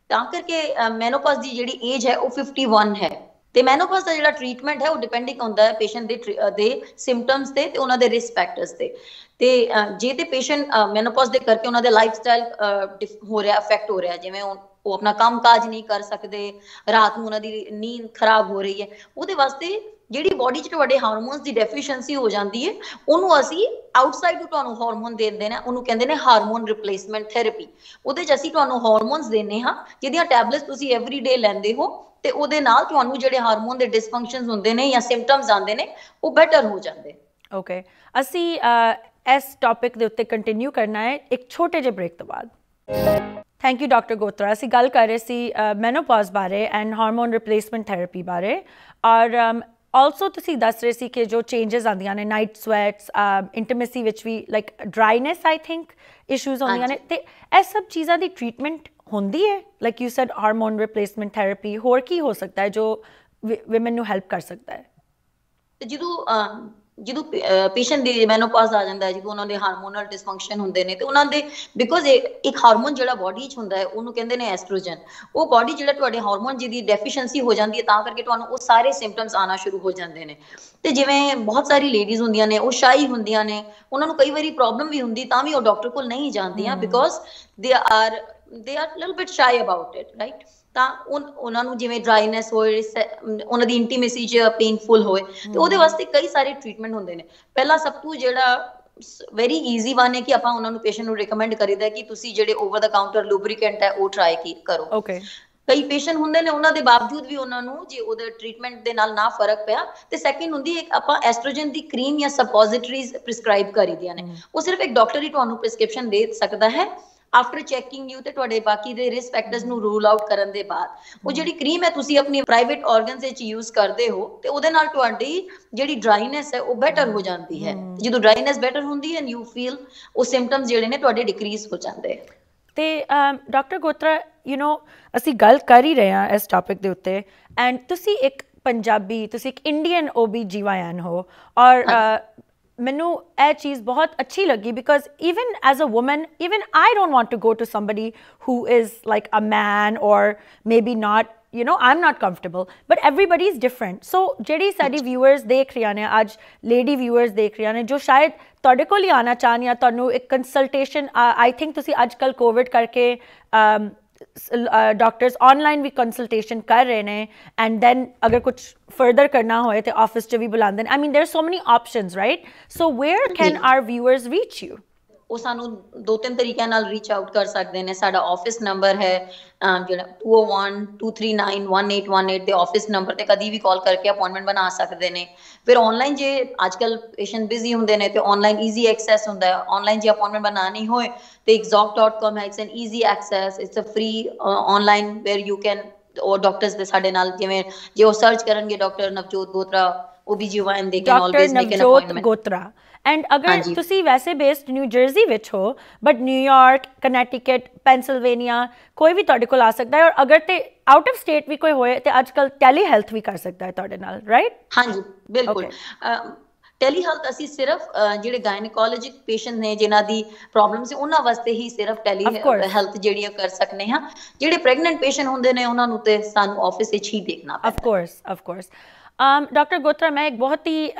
ਤਾਂ ਕਰਕੇ ਮੈਨੋਪੌਜ਼ ਦੀ ਜਿਹੜੀ ਏਜ ਹੈ ਉਹ 51 ਹੈ ਤੇ ਮੈਨੋਪੌਜ਼ ਦਾ ਜਿਹੜਾ ਟ੍ਰੀਟਮੈਂਟ ਹੈ ਉਹ ਡਿਪੈਂਡਿੰਗ ਹੁੰਦਾ ਹੈ ਪੇਸ਼ੈਂਟ ਦੇ ਦੇ ਸਿੰਪਟਮਸ ਤੇ ਤੇ ਉਹਨਾਂ ਦੇ ਰਿਸਕ ਫੈਕਟਰਸ ਤੇ ਤੇ ਜੇ ਤੇ ਪੇਸ਼ੈਂਟ ਮੈਨੋਪੌਜ਼ ਦੇ ਕਰਕੇ ਉਹਨਾਂ ਦੇ ਲਾਈਫ ਸਟਾਈਲ ਹੋ ਰਿਹਾ ਅਫੈਕਟ ਹੋ ਰਿਹਾ ਜਿਵੇਂ ਉਹ ਆਪਣਾ ਕੰਮ ਕਾਜ ਨਹੀਂ ਕਰ ਸਕਦੇ ਰਾਤ ਨੂੰ ਉਹਨਾਂ ਦੀ ਨੀਂਦ ਖਰਾਬ ਹੋ ਰਹੀ ਹੈ ਉਹਦੇ ਵਾਸਤੇ ਜਿਹੜੀ ਬਾਡੀ 'ਚ ਤੁਹਾਡੇ ਹਾਰਮੋਨਸ ਦੀ ਡੈਫੀਸ਼ੀਐਂਸੀ ਹੋ ਜਾਂਦੀ ਹੈ ਉਹਨੂੰ ਅਸੀਂ ਆਊਟਸਾਈਡ ਤੋਂ ਤੁਹਾਨੂੰ ਹਾਰਮੋਨ ਦੇ ਦਿੰਦੇ ਨੇ ਉਹਨੂੰ ਕਹਿੰਦੇ ਨੇ ਹਾਰਮੋਨ ਰਿਪਲੇਸਮੈਂਟ ਥੈਰੇਪੀ ਉਹਦੇ 'ਚ ਅਸੀਂ ਤੁਹਾਨੂੰ ਹਾਰਮੋਨਸ ਦਿੰਨੇ ਹਾਂ ਜਿਹਦੀਆਂ ਟੈਬਲੇਟਸ ਤੁਸੀਂ ਐਵਰੀ ਡੇ ਲੈਂਦੇ ਹੋ ਤੇ ਉਹਦੇ ਨਾਲ ਤੁਹਾਨੂੰ ਜਿਹੜੇ ਹਾਰਮੋਨ ਦੇ ਡਿਸਫੰਕਸ਼ਨਸ ਹੁੰਦੇ ਨੇ ਜਾਂ ਸਿੰਪਟਮਸ ਆਉਂਦੇ ਨੇ ਉਹ ਬੈਟਰ ਹੋ ਜਾਂਦੇ ਓਕੇ ਅਸੀਂ ਇਸ ਟੌਪਿਕ ਦੇ ਉੱਤੇ ਕੰਟੀਨਿਊ ਕਰਨਾ ਹੈ ਇੱਕ ਛੋਟੇ ਜਿਹੇ ਬ੍ਰੇਕ ਤੋਂ ਬਾਅਦ ਥੈਂਕ ਯੂ ਡਾਕਟਰ ਗੋਤਰਾ ਅਸੀਂ ਗੱਲ ਕਰ ਰਹੇ ਸੀ ਮੈਨੋਪੌਜ਼ ਬਾਰੇ ਐਂਡ ਹਾਰਮੋਨ ਰਿਪਲੇਸਮੈਂਟ ਥੈਰੇਪੀ ਬਾਰੇ ਔਰ ਆਲਸੋ ਤੁਸੀਂ ਦੱਸ ਰਹੇ ਸੀ ਕਿ ਜੋ ਚੇਂजेस ਆਂਦੀਆਂ ਨੇ ਨਾਈਟ ਸਵੈਟਸ ਇੰਟੀਮੇਸੀ ਵਿੱਚ ਵੀ like dryness I think issues ਆਉਂਦੀਆਂ ਨੇ ਤੇ ਇਹ ਸਭ ਚੀਜ਼ਾਂ ਦੀ ਟ੍ਰੀਟਮੈਂਟ ਹੁੰਦੀ ਹੈ like you said hormone replacement therapy ਹੋਰ ਕੀ ਹੋ ਸਕਦਾ ਹੈ ਜੋ ਵਿਮਨ ਨੂੰ ਹੈਲਪ ਕਰ ਸਕਦਾ ਹੈ ਤੇ ਜਦੋਂ ਜਦੋਂ ਪੇਸ਼ੈਂਟ ਦੀ ਮੈਨੋਪੌਜ਼ ਆ ਜਾਂਦਾ ਹੈ ਜਦੋਂ ਉਹਨਾਂ ਦੇ ਹਾਰਮੋਨਲ ਡਿਸਫੰਕਸ਼ਨ ਹੁੰਦੇ ਨੇ ਤੇ ਉਹਨਾਂ ਦੇ ਬਿਕੋਜ਼ ਇੱਕ ਹਾਰਮੋਨ ਜਿਹੜਾ ਬਾਡੀ 'ਚ ਹੁੰਦਾ ਹੈ ਉਹਨੂੰ ਕਹਿੰਦੇ ਨੇ ਐਸਟ੍ਰੋਜਨ ਉਹ ਬਾਡੀ ਜਿਹੜਾ ਤੁਹਾਡੇ ਹਾਰਮੋਨ ਜਿਹਦੀ ਡੈਫੀਸ਼ੀਐਂਸੀ ਹੋ ਜਾਂਦੀ ਹੈ ਤਾਂ ਕਰਕੇ ਤੁਹਾਨੂੰ ਉਹ ਸਾਰੇ ਸਿੰਪਟਮਸ ਆਣਾ ਸ਼ੁਰੂ ਹੋ ਜਾਂਦੇ ਨੇ ਤੇ ਜਿਵੇਂ ਬਹੁਤ ਸਾਰੀ ਲੇਡੀਜ਼ ਹੁੰਦੀਆਂ ਨੇ ਉਹ ਸ਼ਾਈ ਹੁੰਦੀਆਂ ਨੇ ਉਹਨਾਂ ਨੂੰ ਕਈ ਵਾਰੀ ਪ੍ਰੋਬਲਮ ਵੀ ਹੁੰਦੀ ਤਾਂ ਵੀ ਉਹ ਡਾਕਟਰ ਕੋਲ ਨਹੀਂ ਜਾਂਦੀਆਂ because they are they are little bit shy about it right ਤਾਂ ਉਹਨਾਂ ਨੂੰ ਜਿਵੇਂ ਡਰਾਈਨੈਸ ਹੋਏ ਉਹਨਾਂ ਦੀ ਇੰਟੀਮੇਸੀ ਚ ਪੇਨਫੁਲ ਹੋਏ ਤੇ ਉਹਦੇ ਵਾਸਤੇ ਕਈ ਸਾਰੇ ਟ੍ਰੀਟਮੈਂਟ ਹੁੰਦੇ ਨੇ ਪਹਿਲਾ ਸਭ ਤੋਂ ਜਿਹੜਾ ਵੈਰੀ ਈਜ਼ੀ ਵਨ ਹੈ ਕਿ ਆਪਾਂ ਉਹਨਾਂ ਨੂੰ ਪੇਸ਼ੈਂਟ ਨੂੰ ਰეკਮੈਂਡ ਕਰੀਦਾ ਕਿ ਤੁਸੀਂ ਜਿਹੜੇ ਓਵਰ ਦਾ ਕਾਊਂਟਰ ਲੂਬਰੀਕੈਂਟ ਹੈ ਉਹ ਟਰਾਈ ਕੀ ਕਰੋ ਓਕੇ ਕਈ ਪੇਸ਼ੈਂਟ ਹੁੰਦੇ ਨੇ ਉਹਨਾਂ ਦੇ ਬਾਵਜੂਦ ਵੀ ਉਹਨਾਂ ਨੂੰ ਜੇ ਉਹਦੇ ਟ੍ਰੀਟਮੈਂਟ ਦੇ ਨਾਲ ਨਾ ਫਰਕ ਪਿਆ ਤੇ ਸੈਕਿੰਡ ਹੁੰਦੀ ਇੱਕ ਆਪਾਂ ਐਸਟ੍ਰੋਜਨ ਦੀ ਕਰੀਮ ਜਾਂ ਸਪੋਜ਼ਿਟਰੀਜ਼ ਪ੍ਰਿਸਕ੍ਰਾਈਬ ਕਰੀ ਦੀਆਂ ਨੇ ਉਹ ਸਿਰਫ ਇੱਕ ਡਾਕਟਰ ਹੀ ਤੁਹਾਨੂੰ ਪ੍ਰਿਸਕ੍ਰਿਪਸ਼ਨ ਦੇ ਸਕਦਾ ਹੈ ਆਫਟਰ ਚੈਕਿੰਗ ਯੂ ਤੇ ਤੁਹਾਡੇ ਬਾਕੀ ਦੇ ਰਿਸਕ ਫੈਕਟਰਸ ਨੂੰ ਰੂਲ ਆਊਟ ਕਰਨ ਦੇ ਬਾਅਦ ਉਹ ਜਿਹੜੀ ਕਰੀਮ ਹੈ ਤੁਸੀਂ ਆਪਣੀ ਪ੍ਰਾਈਵੇਟ ਆਰਗਨਸ ਵਿੱਚ ਯੂਜ਼ ਕਰਦੇ ਹੋ ਤੇ ਉਹਦੇ ਨਾਲ ਤੁਹਾਡੀ ਜਿਹੜੀ ਡਰਾਈਨੈਸ ਹੈ ਉਹ ਬੈਟਰ ਹੋ ਜਾਂਦੀ ਹੈ ਜਦੋਂ ਡਰਾਈਨੈਸ ਬੈਟਰ ਹੁੰਦੀ ਹੈ ਐਂਡ ਯੂ ਫੀਲ ਉਹ ਸਿੰਪਟਮਸ ਜਿਹੜੇ ਨੇ ਤੁਹਾਡੇ ਡਿਕਰੀਜ਼ ਹੋ ਜਾਂਦੇ ਤੇ ਡਾਕਟਰ ਗੋਤਰਾ ਯੂ نو ਅਸੀਂ ਗੱਲ ਕਰ ਹੀ ਰਹੇ ਹਾਂ ਇਸ ਟਾਪਿਕ ਦੇ ਉੱਤੇ ਐਂਡ ਤੁਸੀਂ ਇੱਕ ਪੰਜਾਬੀ ਤੁਸੀਂ ਇੱਕ ਇੰਡੀਅਨ ਓਬੀ ਜੀਵਾਨ ਹੋ ਔਰ ਮੈਨੂੰ ਇਹ ਚੀਜ਼ ਬਹੁਤ ਅੱਛੀ ਲੱਗੀ because even as a woman even I don't want to go to somebody who is like a man or maybe not you know I'm not comfortable but everybody is different so ਜਿਹੜੀ ਸਾਡੀ viewers ਦੇਖ ਰਹੀਆਂ ਨੇ ਅੱਜ lady viewers ਦੇਖ ਰਹੀਆਂ ਨੇ ਜੋ ਸ਼ਾਇਦ ਤੁਹਾਡੇ ਕੋਲ ਹੀ ਆਣਾ ਚਾਹਨ ਜਾਂ ਤੁਹਾਨੂੰ ਇੱਕ ਕੰਸਲਟੇਸ਼ਨ ਆਈ ਥਿੰਕ ਤੁਸੀਂ ਅੱਜ ਕੱਲ ਕੋਵਿਡ ਕਰਕੇ डॉक्टर्स ऑनलाइन भी कंसल्टेशन कर रहे हैं एंड देन अगर कुछ फर्दर करना होए तो ऑफिस च भी बुलाते हैं I mean there so many options right so where can our viewers reach you ਉਹ ਸਾਨੂੰ ਦੋ ਤਿੰਨ ਤਰੀਕਿਆਂ ਨਾਲ ਰੀਚ ਆਊਟ ਕਰ ਸਕਦੇ ਨੇ ਸਾਡਾ ਆਫਿਸ ਨੰਬਰ ਹੈ ਜਿਹੜਾ 2012391818 ਦੇ ਆਫਿਸ ਨੰਬਰ ਤੇ ਕਦੀ ਵੀ ਕਾਲ ਕਰਕੇ ਅਪਾਇੰਟਮੈਂਟ ਬਣਾ ਸਕਦੇ ਨੇ ਫਿਰ ਆਨਲਾਈਨ ਜੇ ਅੱਜਕੱਲ ਪੇਸ਼ੈਂਟ ਬਿਜ਼ੀ ਹੁੰਦੇ ਨੇ ਤੇ ਆਨਲਾਈਨ ਈਜ਼ੀ ਐਕਸੈਸ ਹੁੰਦਾ ਹੈ ਆਨਲਾਈਨ ਜੇ ਅਪਾਇੰਟਮੈਂਟ ਬਣਾਣੀ ਹੋਏ ਤੇ exoc.com ਹੈ it's an easy access it's a free online where you can or doctors ਦੇ ਸਾਡੇ ਨਾਲ ਜਿਵੇਂ ਜੇ ਉਹ ਸਰਚ ਕਰਨਗੇ ਡਾਕਟਰ ਨਵਜੋਤ ਗੋਤਰਾ OBGYN ਦੇ can always make an appointment doctor Navjot Gotra and ਅਗਰ ਤੁਸੀਂ ਵੈਸੇ ਬੇਸਡ ਨਿਊ ਜਰਸੀ ਵਿੱਚ ਹੋ ਬਟ ਨਿਊਯਾਰਕ ਕਨੈਟਿਕਟ ਪੈਂਸਿਲਵੇਨੀਆ ਕੋਈ ਵੀ ਤੁਹਾਡੇ ਕੋਲ ਆ ਸਕਦਾ ਹੈ ਔਰ ਅਗਰ ਤੇ ਆਊਟ ਆਫ ਸਟੇਟ ਵੀ ਕੋਈ ਹੋਏ ਤੇ ਅੱਜਕੱਲ ਟੈਲੀ ਹੈਲਥ ਵੀ ਕਰ ਸਕਦਾ ਹੈ ਤੁਹਾਡੇ ਨਾਲ ਰਾਈਟ ਹਾਂਜੀ ਬਿਲਕੁਲ ਟੈਲੀ ਹੈਲਥ ਅਸੀਂ ਸਿਰਫ ਜਿਹੜੇ ਗਾਇਨਕੋਲੋਜਿਕ ਪੇਸ਼ੈਂਟ ਨੇ ਜਿਨ੍ਹਾਂ ਦੀ ਪ੍ਰੋਬਲਮਸ ਹੈ ਉਹਨਾਂ ਵਾਸਤੇ ਹੀ ਸਿਰਫ ਟੈਲੀ ਹੈਲਥ ਜਿਹੜੀ ਕਰ ਸਕਨੇ ਹਾਂ ਜਿਹੜੇ ਪ੍ਰੈਗਨੈਂਟ ਪੇਸ਼ੈਂਟ ਹੁੰਦੇ ਨੇ ਉਹਨਾਂ ਨੂੰ ਤੇ ਸਾਨੂੰ ਆਫਿਸ ਵਿੱਚ ਹੀ ਦੇਖਣਾ ਪੈਂਦਾ of course of course doctor Gotra ਮੈਂ ਇੱਕ ਬਹੁਤ ਹੀ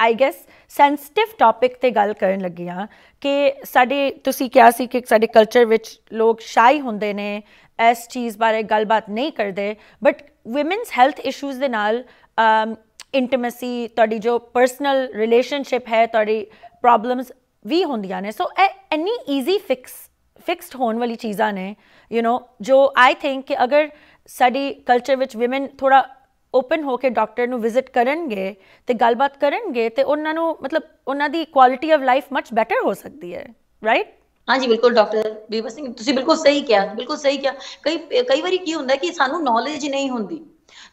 ਆਈ ਗੈਸ ਸੈਂਸਿਟਿਵ ਟਾਪਿਕ ਤੇ ਗੱਲ ਕਰਨ ਲੱਗੀ ਆ ਕਿ ਸਾਡੇ ਤੁਸੀਂ ਕਿਹਾ ਸੀ ਕਿ ਸਾਡੇ ਕਲਚਰ ਵਿੱਚ ਲੋਕ ਸ਼ਾਈ ਹੁੰਦੇ ਨੇ ਇਸ ਚੀਜ਼ ਬਾਰੇ ਗੱਲਬਾਤ ਨਹੀਂ ਕਰਦੇ ਬਟ ਔਮਨਸ ਹੈਲਥ ਇਸ਼ੂਜ਼ ਦੇ ਨਾਲ ਇੰਟੀਮੇਸੀ ਤੁਹਾਡੀ ਜੋ ਪਰਸਨਲ ਰਿਲੇਸ਼ਨਸ਼ਿਪ ਹੈ ਤੁਹਾਡੀ ਪ੍ਰੋਬਲਮਸ ਵੀ ਹੁੰਦੀਆਂ ਨੇ ਸੋ ਇਹ ਈਜ਼ੀ ਫਿਕਸ ਫਿਕਸਡ ਹੋਣ ਵਾਲੀ ਚੀਜ਼ਾਂ ਨੇ ਯੂ نو ਜੋ ਆਈ ਥਿੰਕ ਕਿ ਅਗਰ ਸਾਡੀ ਕਲਚਰ ਵਿੱਚ ਔਮਨ ਥੋੜਾ ਓਪਨ ਹੋ ਕੇ ਡਾਕਟਰ ਨੂੰ ਵਿਜ਼ਿਟ ਕਰਨਗੇ ਤੇ ਗੱਲਬਾਤ ਕਰਨਗੇ ਤੇ ਉਹਨਾਂ ਨੂੰ ਮਤਲਬ ਉਹਨਾਂ ਦੀ quality of life much better ਹੋ ਸਕਦੀ ਹੈ ਰਾਈਟ ਹਾਂਜੀ ਬਿਲਕੁਲ ਡਾਕਟਰ ਬੀਬਾ ਸਿੰਘ ਤੁਸੀਂ ਬਿਲਕੁਲ ਸਹੀ ਕਿਹਾ ਬਿਲਕੁਲ ਸਹੀ ਕਿਹਾ ਕਈ ਕਈ ਵਾਰੀ ਕੀ ਹੁੰਦਾ ਕਿ ਸਾਨੂੰ ਨੌਲੇਜ ਨਹੀਂ ਹੁੰਦੀ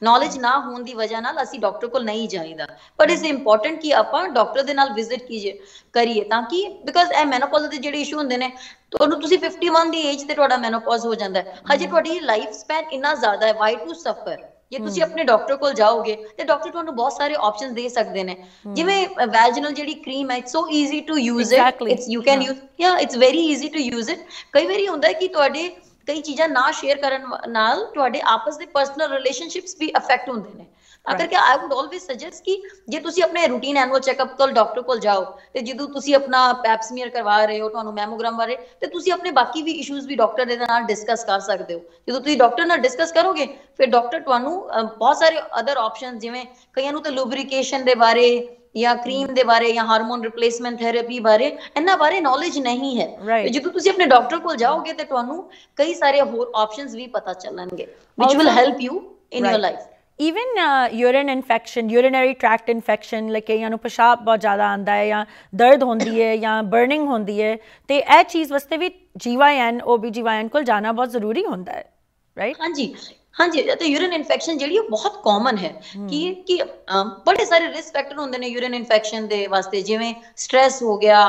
ਨੌਲੇਜ ਨਾ ਹੋਣ ਦੀ ਵਜ੍ਹਾ ਨਾਲ ਅਸੀਂ ਡਾਕਟਰ ਕੋਲ ਨਹੀਂ ਜਾਈਦਾ ਬਟ ਇਟਸ ਇੰਪੋਰਟੈਂਟ ਕਿ ਆਪਾਂ ਡਾਕਟਰ ਦੇ ਨਾਲ ਵਿਜ਼ਿਟ ਕੀਜੇ ਕਰੀਏ ਤਾਂ ਕਿ ਬਿਕਾਜ਼ ਇਹ ਮੈਨੋਪੌਜ਼ ਦੇ ਜਿਹੜੇ ਇਸ਼ੂ ਹੁੰਦੇ ਨੇ ਤੁਹਾਨੂੰ ਤੁਸੀਂ 51 ਦੀ ਏਜ ਤੇ ਤੁਹਾਡਾ ਮੈਨੋਪੌਜ਼ ਹੋ ਜਾਂਦਾ ਹੈ ਹਜੇ ਤੁਹਾਡੀ ਲਾਈਫ ਸਪੈਨ ਇੰਨਾ ਜ਼ਿਆਦਾ ਹੈ ਵਾਈ ਟੂ ਸਫਰ ਜੇ ਤੁਸੀਂ ਆਪਣੇ ਡਾਕਟਰ ਕੋਲ ਜਾਓਗੇ ਤੇ ਡਾਕਟਰ ਤੁਹਾਨੂੰ ਬਹੁਤ ਸਾਰੇ ਆਪਸ਼ਨਸ ਦੇ ਸਕਦੇ ਨੇ ਜਿਵੇਂ ਵੈਜਨਲ ਜਿਹੜੀ ਕਰੀਮ ਹੈ it's so easy to use it it's you can use yeah it's very easy to use it ਕਈ ਵਾਰੀ ਹੁੰਦਾ ਹੈ ਕਿ ਤੁਹਾਡੇ ਕਈ ਚੀਜ਼ਾਂ ਨਾ ਸ਼ੇਅਰ ਕਰਨ ਨਾਲ ਤੁਹਾਡੇ ਆਪਸ ਦੇ ਪਰਸਨਲ ਰਿਲੇਸ਼ਨਸ਼ਿਪਸ ਵੀ ਅਫੈਕਟ ਹੁੰਦੇ ਨੇ ਅਗਰ ਕਿ ਆਈ ਊਡ ਆਲਵੇਸ ਸੁਜੈਸਟ ਕਿ ਜੇ ਤੁਸੀਂ ਆਪਣੇ ਰੂਟੀਨ ਐਨੂਅਲ ਚੈੱਕਅਪ ਕੋਲ ਡਾਕਟਰ ਕੋਲ ਜਾਓ ਤੇ ਜਦੋਂ ਤੁਸੀਂ ਆਪਣਾ ਪੈਪਸਮੀਅਰ ਕਰਵਾ ਰਹੇ ਹੋ ਤੁਹਾਨੂੰ ਮੈਮੋਗ੍ਰਾਮ ਬਾਰੇ ਤੇ ਤੁਸੀਂ ਆਪਣੇ ਬਾਕੀ ਵੀ ਇਸ਼ੂਜ਼ ਵੀ ਡਾਕਟਰ ਦੇ ਨਾਲ ਡਿਸਕਸ ਕਰ ਸਕਦੇ ਹੋ ਜਦੋਂ ਤੁਸੀਂ ਡਾਕਟਰ ਨਾਲ ਡਿਸਕਸ ਕਰੋਗੇ ਫਿਰ ਡਾਕਟਰ ਤੁਹਾਨੂੰ ਬਹੁਤ ਸਾਰੇ ਅਦਰ ਆਪਸ਼ਨ ਜਿਵੇਂ ਕਈਆਂ ਨੂੰ ਤਾਂ ਲੂਬਰੀਕੇਸ਼ਨ ਦੇ ਬਾਰੇ ਜਾਂ ਕਰੀਮ ਦੇ ਬਾਰੇ ਜਾਂ ਹਾਰਮੋਨ ਰਿਪਲੇਸਮੈਂਟ ਥੈਰੇਪੀ ਬਾਰੇ ਇਹਨਾਂ ਬਾਰੇ ਨੋਲੇਜ ਨਹੀਂ ਹੈ ਤੇ ਜਦੋਂ ਤੁਸੀਂ ਆਪਣੇ ਡਾਕਟਰ ਕੋਲ ਜਾਓਗੇ ਤੇ ਤੁਹਾਨੂੰ ਕਈ ਸਾਰੇ ਹੋਰ ਆਪਸ਼ਨਸ ਵੀ ਪਤਾ ਚੱਲਣਗੇ which will help you in right. your life even urine infection urinary tract infection like ਕਈਆਂ ਨੂੰ ਪਿਸ਼ਾਬ ਬਹੁਤ ਜ਼ਿਆਦਾ ਆਂਦਾ ਹੈ ਜਾਂ ਦਰਦ ਹੁੰਦੀ ਹੈ ਜਾਂ ਬਰਨਿੰਗ ਹੁੰਦੀ ਹੈ ਤੇ ਇਹ ਚੀਜ਼ ਵਾਸਤੇ ਵੀ ਜੀਵਾਈਐਨ ਓਬੀਜੀਵਾਈਐਨ ਕੋਲ ਜਾਣਾ ਬਹੁਤ ਜ਼ਰੂਰੀ ਹੁੰਦਾ ਹੈ ਰਾਈਟ ਹਾਂਜੀ ਹਾਂਜੀ ਤੇ ਯੂਰਿਨ ਇਨਫੈਕਸ਼ਨ ਜਿਹੜੀ ਉਹ ਬਹੁਤ ਕਾਮਨ ਹੈ ਕਿ ਕਿ ਬੜੇ ਸਾਰੇ ਰਿਸਕ ਫੈਕਟਰ ਹੁੰਦੇ ਨੇ ਯੂਰਿਨ ਇਨਫੈਕਸ਼ਨ ਦੇ ਵਾਸਤੇ ਜਿਵੇਂ ਸਟ्रेस ਹੋ ਗਿਆ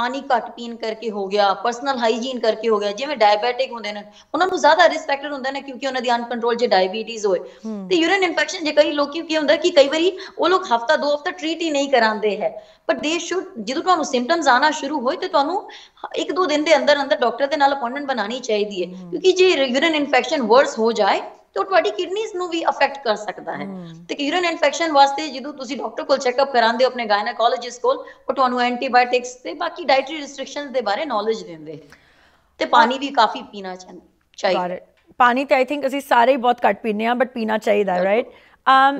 ਪਾਣੀ ਘੱਟ ਪੀਣ ਕਰਕੇ ਹੋ ਗਿਆ ਪਰਸਨਲ ਹਾਈਜੀਨ ਕਰਕੇ ਹੋ ਗਿਆ ਜਿਵੇਂ ਡਾਇਬੈਟਿਕ ਹੁੰਦੇ ਨੇ ਉਹਨਾਂ ਨੂੰ ਜ਼ਿਆਦਾ ਰਿਸਪੈਕਟਡ ਹੁੰਦਾ ਨੇ ਕਿਉਂਕਿ ਉਹਨਾਂ ਦੀ ਅਨਕੰਟਰੋਲ ਜੇ ਡਾਇਬੀਟੀਜ਼ ਹੋਏ ਤੇ ਯੂਰਿਨ ਇਨਫੈਕਸ਼ਨ ਜੇ ਕਈ ਲੋਕੀ ਕੀ ਹੁੰਦਾ ਕਿ ਕਈ ਵਾਰੀ ਉਹ ਲੋਕ ਹਫਤਾ ਦੋ ਹਫਤਾ ਟ੍ਰੀਟ ਹੀ ਨਹੀਂ ਕਰਾਉਂਦੇ ਹੈ ਪਰ ਦੇ ਸ਼ੁੱਡ ਜਦੋਂ ਤੁਹਾਨੂੰ ਸਿੰਪਟਮਸ ਆਣਾ ਸ਼ੁਰੂ ਹੋਏ ਤੇ ਤੁਹਾਨੂੰ ਇੱਕ ਦੋ ਦਿਨ ਦੇ ਅੰਦਰ ਅੰਦਰ ਡਾਕਟਰ ਦੇ ਨਾਲ ਅਪਾਇੰਟਮੈਂਟ ਬਣਾਉਣੀ ਚਾਹੀਦੀ ਹੈ ਕਿਉਂਕਿ ਜੇ ਯੂਰਿਨ ਇਨਫੈਕਸ਼ਨ ਵਰਸ ਹੋ ਜਾਏ ਤੇ ਉਹ ਤੁਹਾਡੀ ਕਿਡਨੀਜ਼ ਨੂੰ ਵੀ ਅਫੈਕਟ ਕਰ ਸਕਦਾ ਹੈ ਤੇ ਯੂਰਿਨ ਇਨਫੈਕਸ਼ਨ ਵਾਸਤੇ ਜਦੋਂ ਤੁਸੀਂ ਡਾਕਟਰ ਕੋਲ ਚੈੱਕਅਪ ਕਰਾਉਂਦੇ ਹੋ ਆਪਣੇ ਗਾਇਨੋਕੋਲੋਜਿਸਟ ਕੋਲ ਉਹ ਤੁਹਾਨੂੰ ਐਂਟੀਬਾਇਓਟਿਕਸ ਤੇ ਬਾਕੀ ਡਾਈਟਰੀ ਰੈਸਟ੍ਰਿਕਸ਼ਨਸ ਦੇ ਬਾਰੇ ਨੌਲੇਜ ਦਿੰਦੇ ਤੇ ਪਾਣੀ ਵੀ ਕਾਫੀ ਪੀਣਾ ਚਾਹੀਦਾ ਪਾਣੀ ਤੇ ਆਈ ਥਿੰਕ ਅਸੀਂ ਸਾਰੇ ਹੀ ਬਹੁਤ ਘੱਟ ਪੀਨੇ ਆ ਬਟ ਪੀਣਾ ਚਾਹੀਦਾ ਰਾਈਟ ਅਮ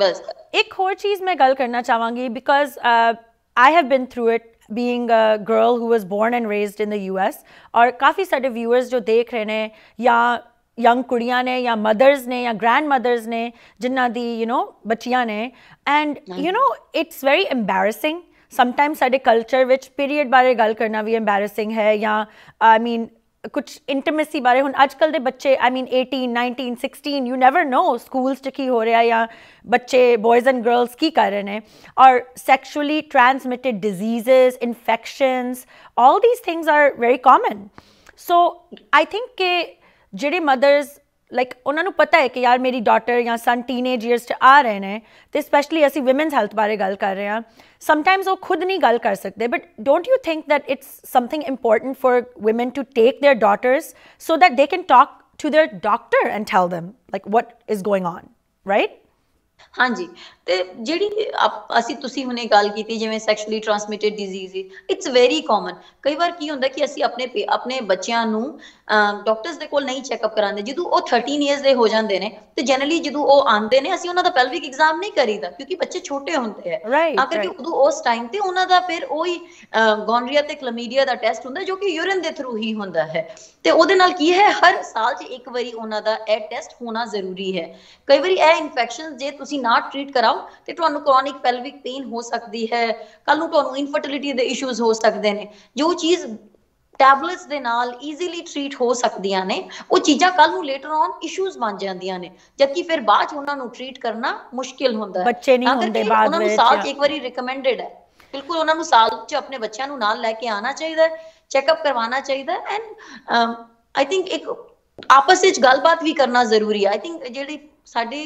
ਇੱਕ ਹੋਰ ਚੀਜ਼ ਮੈਂ ਗੱਲ ਕਰਨਾ ਚਾਹਾਂਗੀ because I have been through it being a girl who was born and raised in the US और काफ़ी सारे viewers ਜੋ ਦੇਖ ਰਹੇ ਨੇ ਜਾਂ ਯੰਗ ਕੁੜੀਆਂ ਨੇ ਜਾਂ ਮਦਰਸ ਨੇ ਜਾਂ ਗ੍ਰੈਂਡ ਮਦਰਸ ਨੇ ਜਿਨ੍ਹਾਂ ਦੀ ਯੂ نو ਬੱਚੀਆਂ ਨੇ and you know it's very embarrassing sometime ਸਾਡੇ ਕਲਚਰ ਵਿੱਚ ਪੀਰੀਅਡ ਬਾਰੇ ਗੱਲ ਕਰਨਾ ਵੀ ਐਮਬੈਰੈਸਿੰਗ ਹੈ ਜਾਂ ਆਈ ਮੀਨ ਕੁਝ ਇੰਟੀਮੇਸੀ ਬਾਰੇ ਹੁਣ ਅੱਜ ਕੱਲ ਦੇ ਬੱਚੇ I mean 18 19 16 you never know schools ਟਿਕੀ ਹੋ ਰਿਹਾ ਜਾਂ ਬੱਚੇ ਬॉयਜ਼ ਐਂਡ ਗਰਲਸ ਕੀ ਕਰ ਰਹੇ ਨੇ or sexually transmitted diseases infections all these things are very common so I think ਕਿ ਜਿਹੜੇ ਮਦਰਸ ਲਾਈਕ ਉਹਨਾਂ ਨੂੰ ਪਤਾ ਹੈ ਕਿ ਯਾਰ ਮੇਰੀ ਡਾਟਰ ਜਾਂ ਸਨ ਟੀਨੇਜ ਇਅਰਸ 'ਚ ਆ ਰਹੇ ਨੇ ਤੇ ਸਪੈਸ਼ਲੀ ਅਸੀਂ ਔਮਨਸ ਹੈਲਥ ਬਾਰੇ ਗੱਲ ਕਰ ਰਹੇ ਹਾਂ ਸਮਟਾਈਮਸ ਉਹ ਖੁਦ ਨਹੀਂ ਗੱਲ ਕਰ ਸਕਦੇ but don't you think that it's something important for woman to take their daughters so that they can talk to their doctor and tell them like what is going on right ਹਾਂਜੀ ਤੇ ਜਿਹੜੀ ਅਸੀਂ ਤੁਸੀਂ ਹੁਣੇ ਗੱਲ ਕੀਤੀ ਜਿਵੇਂ sexually transmitted disease it's very common ਕਈ ਵਾਰ ਕੀ ਹੁੰਦਾ ਕਿ ਅਸੀਂ ਆਪਣੇ ਆਪਣੇ ਬੱਚਿਆਂ ਨੂੰ ਡਾਕਟਰਸ ਦੇ ਕੋਲ ਨਹੀਂ ਚੈੱਕਅਪ ਕਰਾਉਂਦੇ ਜਦੋਂ ਉਹ 13 ਇਅਰਸ ਦੇ ਹੋ ਜਾਂਦੇ ਨੇ ਤੇ ਜਨਰਲੀ ਜਦੋਂ ਉਹ ਆਉਂਦੇ ਨੇ ਅਸੀਂ ਉਹਨਾਂ ਦਾ ਪੈਲਵਿਕ ਐਗਜ਼ਾਮ ਨਹੀਂ ਕਰੀਦਾ ਕਿਉਂਕਿ ਬੱਚੇ ਛੋਟੇ ਹੁੰਦੇ ਆ ਅਗਰ ਕਿ ਉਦੋਂ ਉਸ ਟਾਈਮ ਤੇ ਉਹਨਾਂ ਦਾ ਫਿਰ ਉਹੀ ਗੌਨਰੀਆ ਤੇ ਕਲਮੀਡੀਆ ਦਾ ਟੈਸਟ ਹੁੰਦਾ ਜੋ ਕਿ ਯੂਰਿਨ ਦੇ ਥਰੂ ਹੀ ਹੁੰਦਾ ਹੈ ਤੇ ਉਹਦੇ ਨਾਲ ਕੀ ਹੈ ਹਰ ਸਾਲ 'ਚ ਇੱਕ ਵਾਰੀ ਉਹਨਾਂ ਦਾ ਇਹ ਟੈਸਟ ਹੋਣਾ ਜ਼ਰੂਰੀ ਹੈ ਕਈ ਵਾਰੀ ਇਹ ਇਨਫੈਕਸ਼ਨ ਜੇ ਤੁਸੀਂ ਤੁਸੀਂ ਨਾ ਟ੍ਰੀਟ ਕਰਾਓ ਤੇ ਤੁਹਾਨੂੰ ਕ੍ਰੋਨਿਕ ਪੈਲਵਿਕ ਪੇਨ ਹੋ ਸਕਦੀ ਹੈ ਕੱਲ ਨੂੰ ਤੁਹਾਨੂੰ ਇਨਫਰਟਿਲਿਟੀ ਦੇ ਇਸ਼ੂਜ਼ ਹੋ ਸਕਦੇ ਨੇ ਜੋ ਚੀਜ਼ ਟੈਬਲੇਟਸ ਦੇ ਨਾਲ ਈਜ਼ੀਲੀ ਟ੍ਰੀਟ ਹੋ ਸਕਦੀਆਂ ਨੇ ਉਹ ਚੀਜ਼ਾਂ ਕੱਲ ਨੂੰ ਲੇਟਰ ਔਨ ਇਸ਼ੂਜ਼ ਬਣ ਜਾਂਦੀਆਂ ਨੇ ਜਦਕਿ ਫਿਰ ਬਾਅਦ ਚ ਉਹਨਾਂ ਨੂੰ ਟ੍ਰੀਟ ਕਰਨਾ ਮੁਸ਼ਕਿਲ ਹੁੰਦਾ ਹੈ ਬੱਚੇ ਨਹੀਂ ਹੁੰਦੇ ਬਾਅਦ ਵਿੱਚ ਉਹਨਾਂ ਨੂੰ ਸਾਲ ਚ ਇੱਕ ਵਾਰੀ ਰეკਮੈਂਡਡ ਹੈ ਬਿਲਕੁਲ ਉਹਨਾਂ ਨੂੰ ਸਾਲ ਚ ਆਪਣੇ ਬੱਚਿਆਂ ਨੂੰ ਨਾਲ ਲੈ ਕੇ ਆਣਾ ਚਾਹੀਦਾ ਹੈ ਚੈੱਕਅਪ ਕਰਵਾਉਣਾ ਚਾਹੀਦਾ ਹੈ ਐਂਡ ਆਈ ਥਿੰਕ ਇੱਕ ਆਪਸ ਵਿੱਚ ਗੱਲਬਾਤ ਵੀ ਕਰਨਾ ਜ਼ਰੂਰੀ ਹੈ ਆਈ ਥਿੰਕ ਜਿਹੜੀ ਸਾਡੇ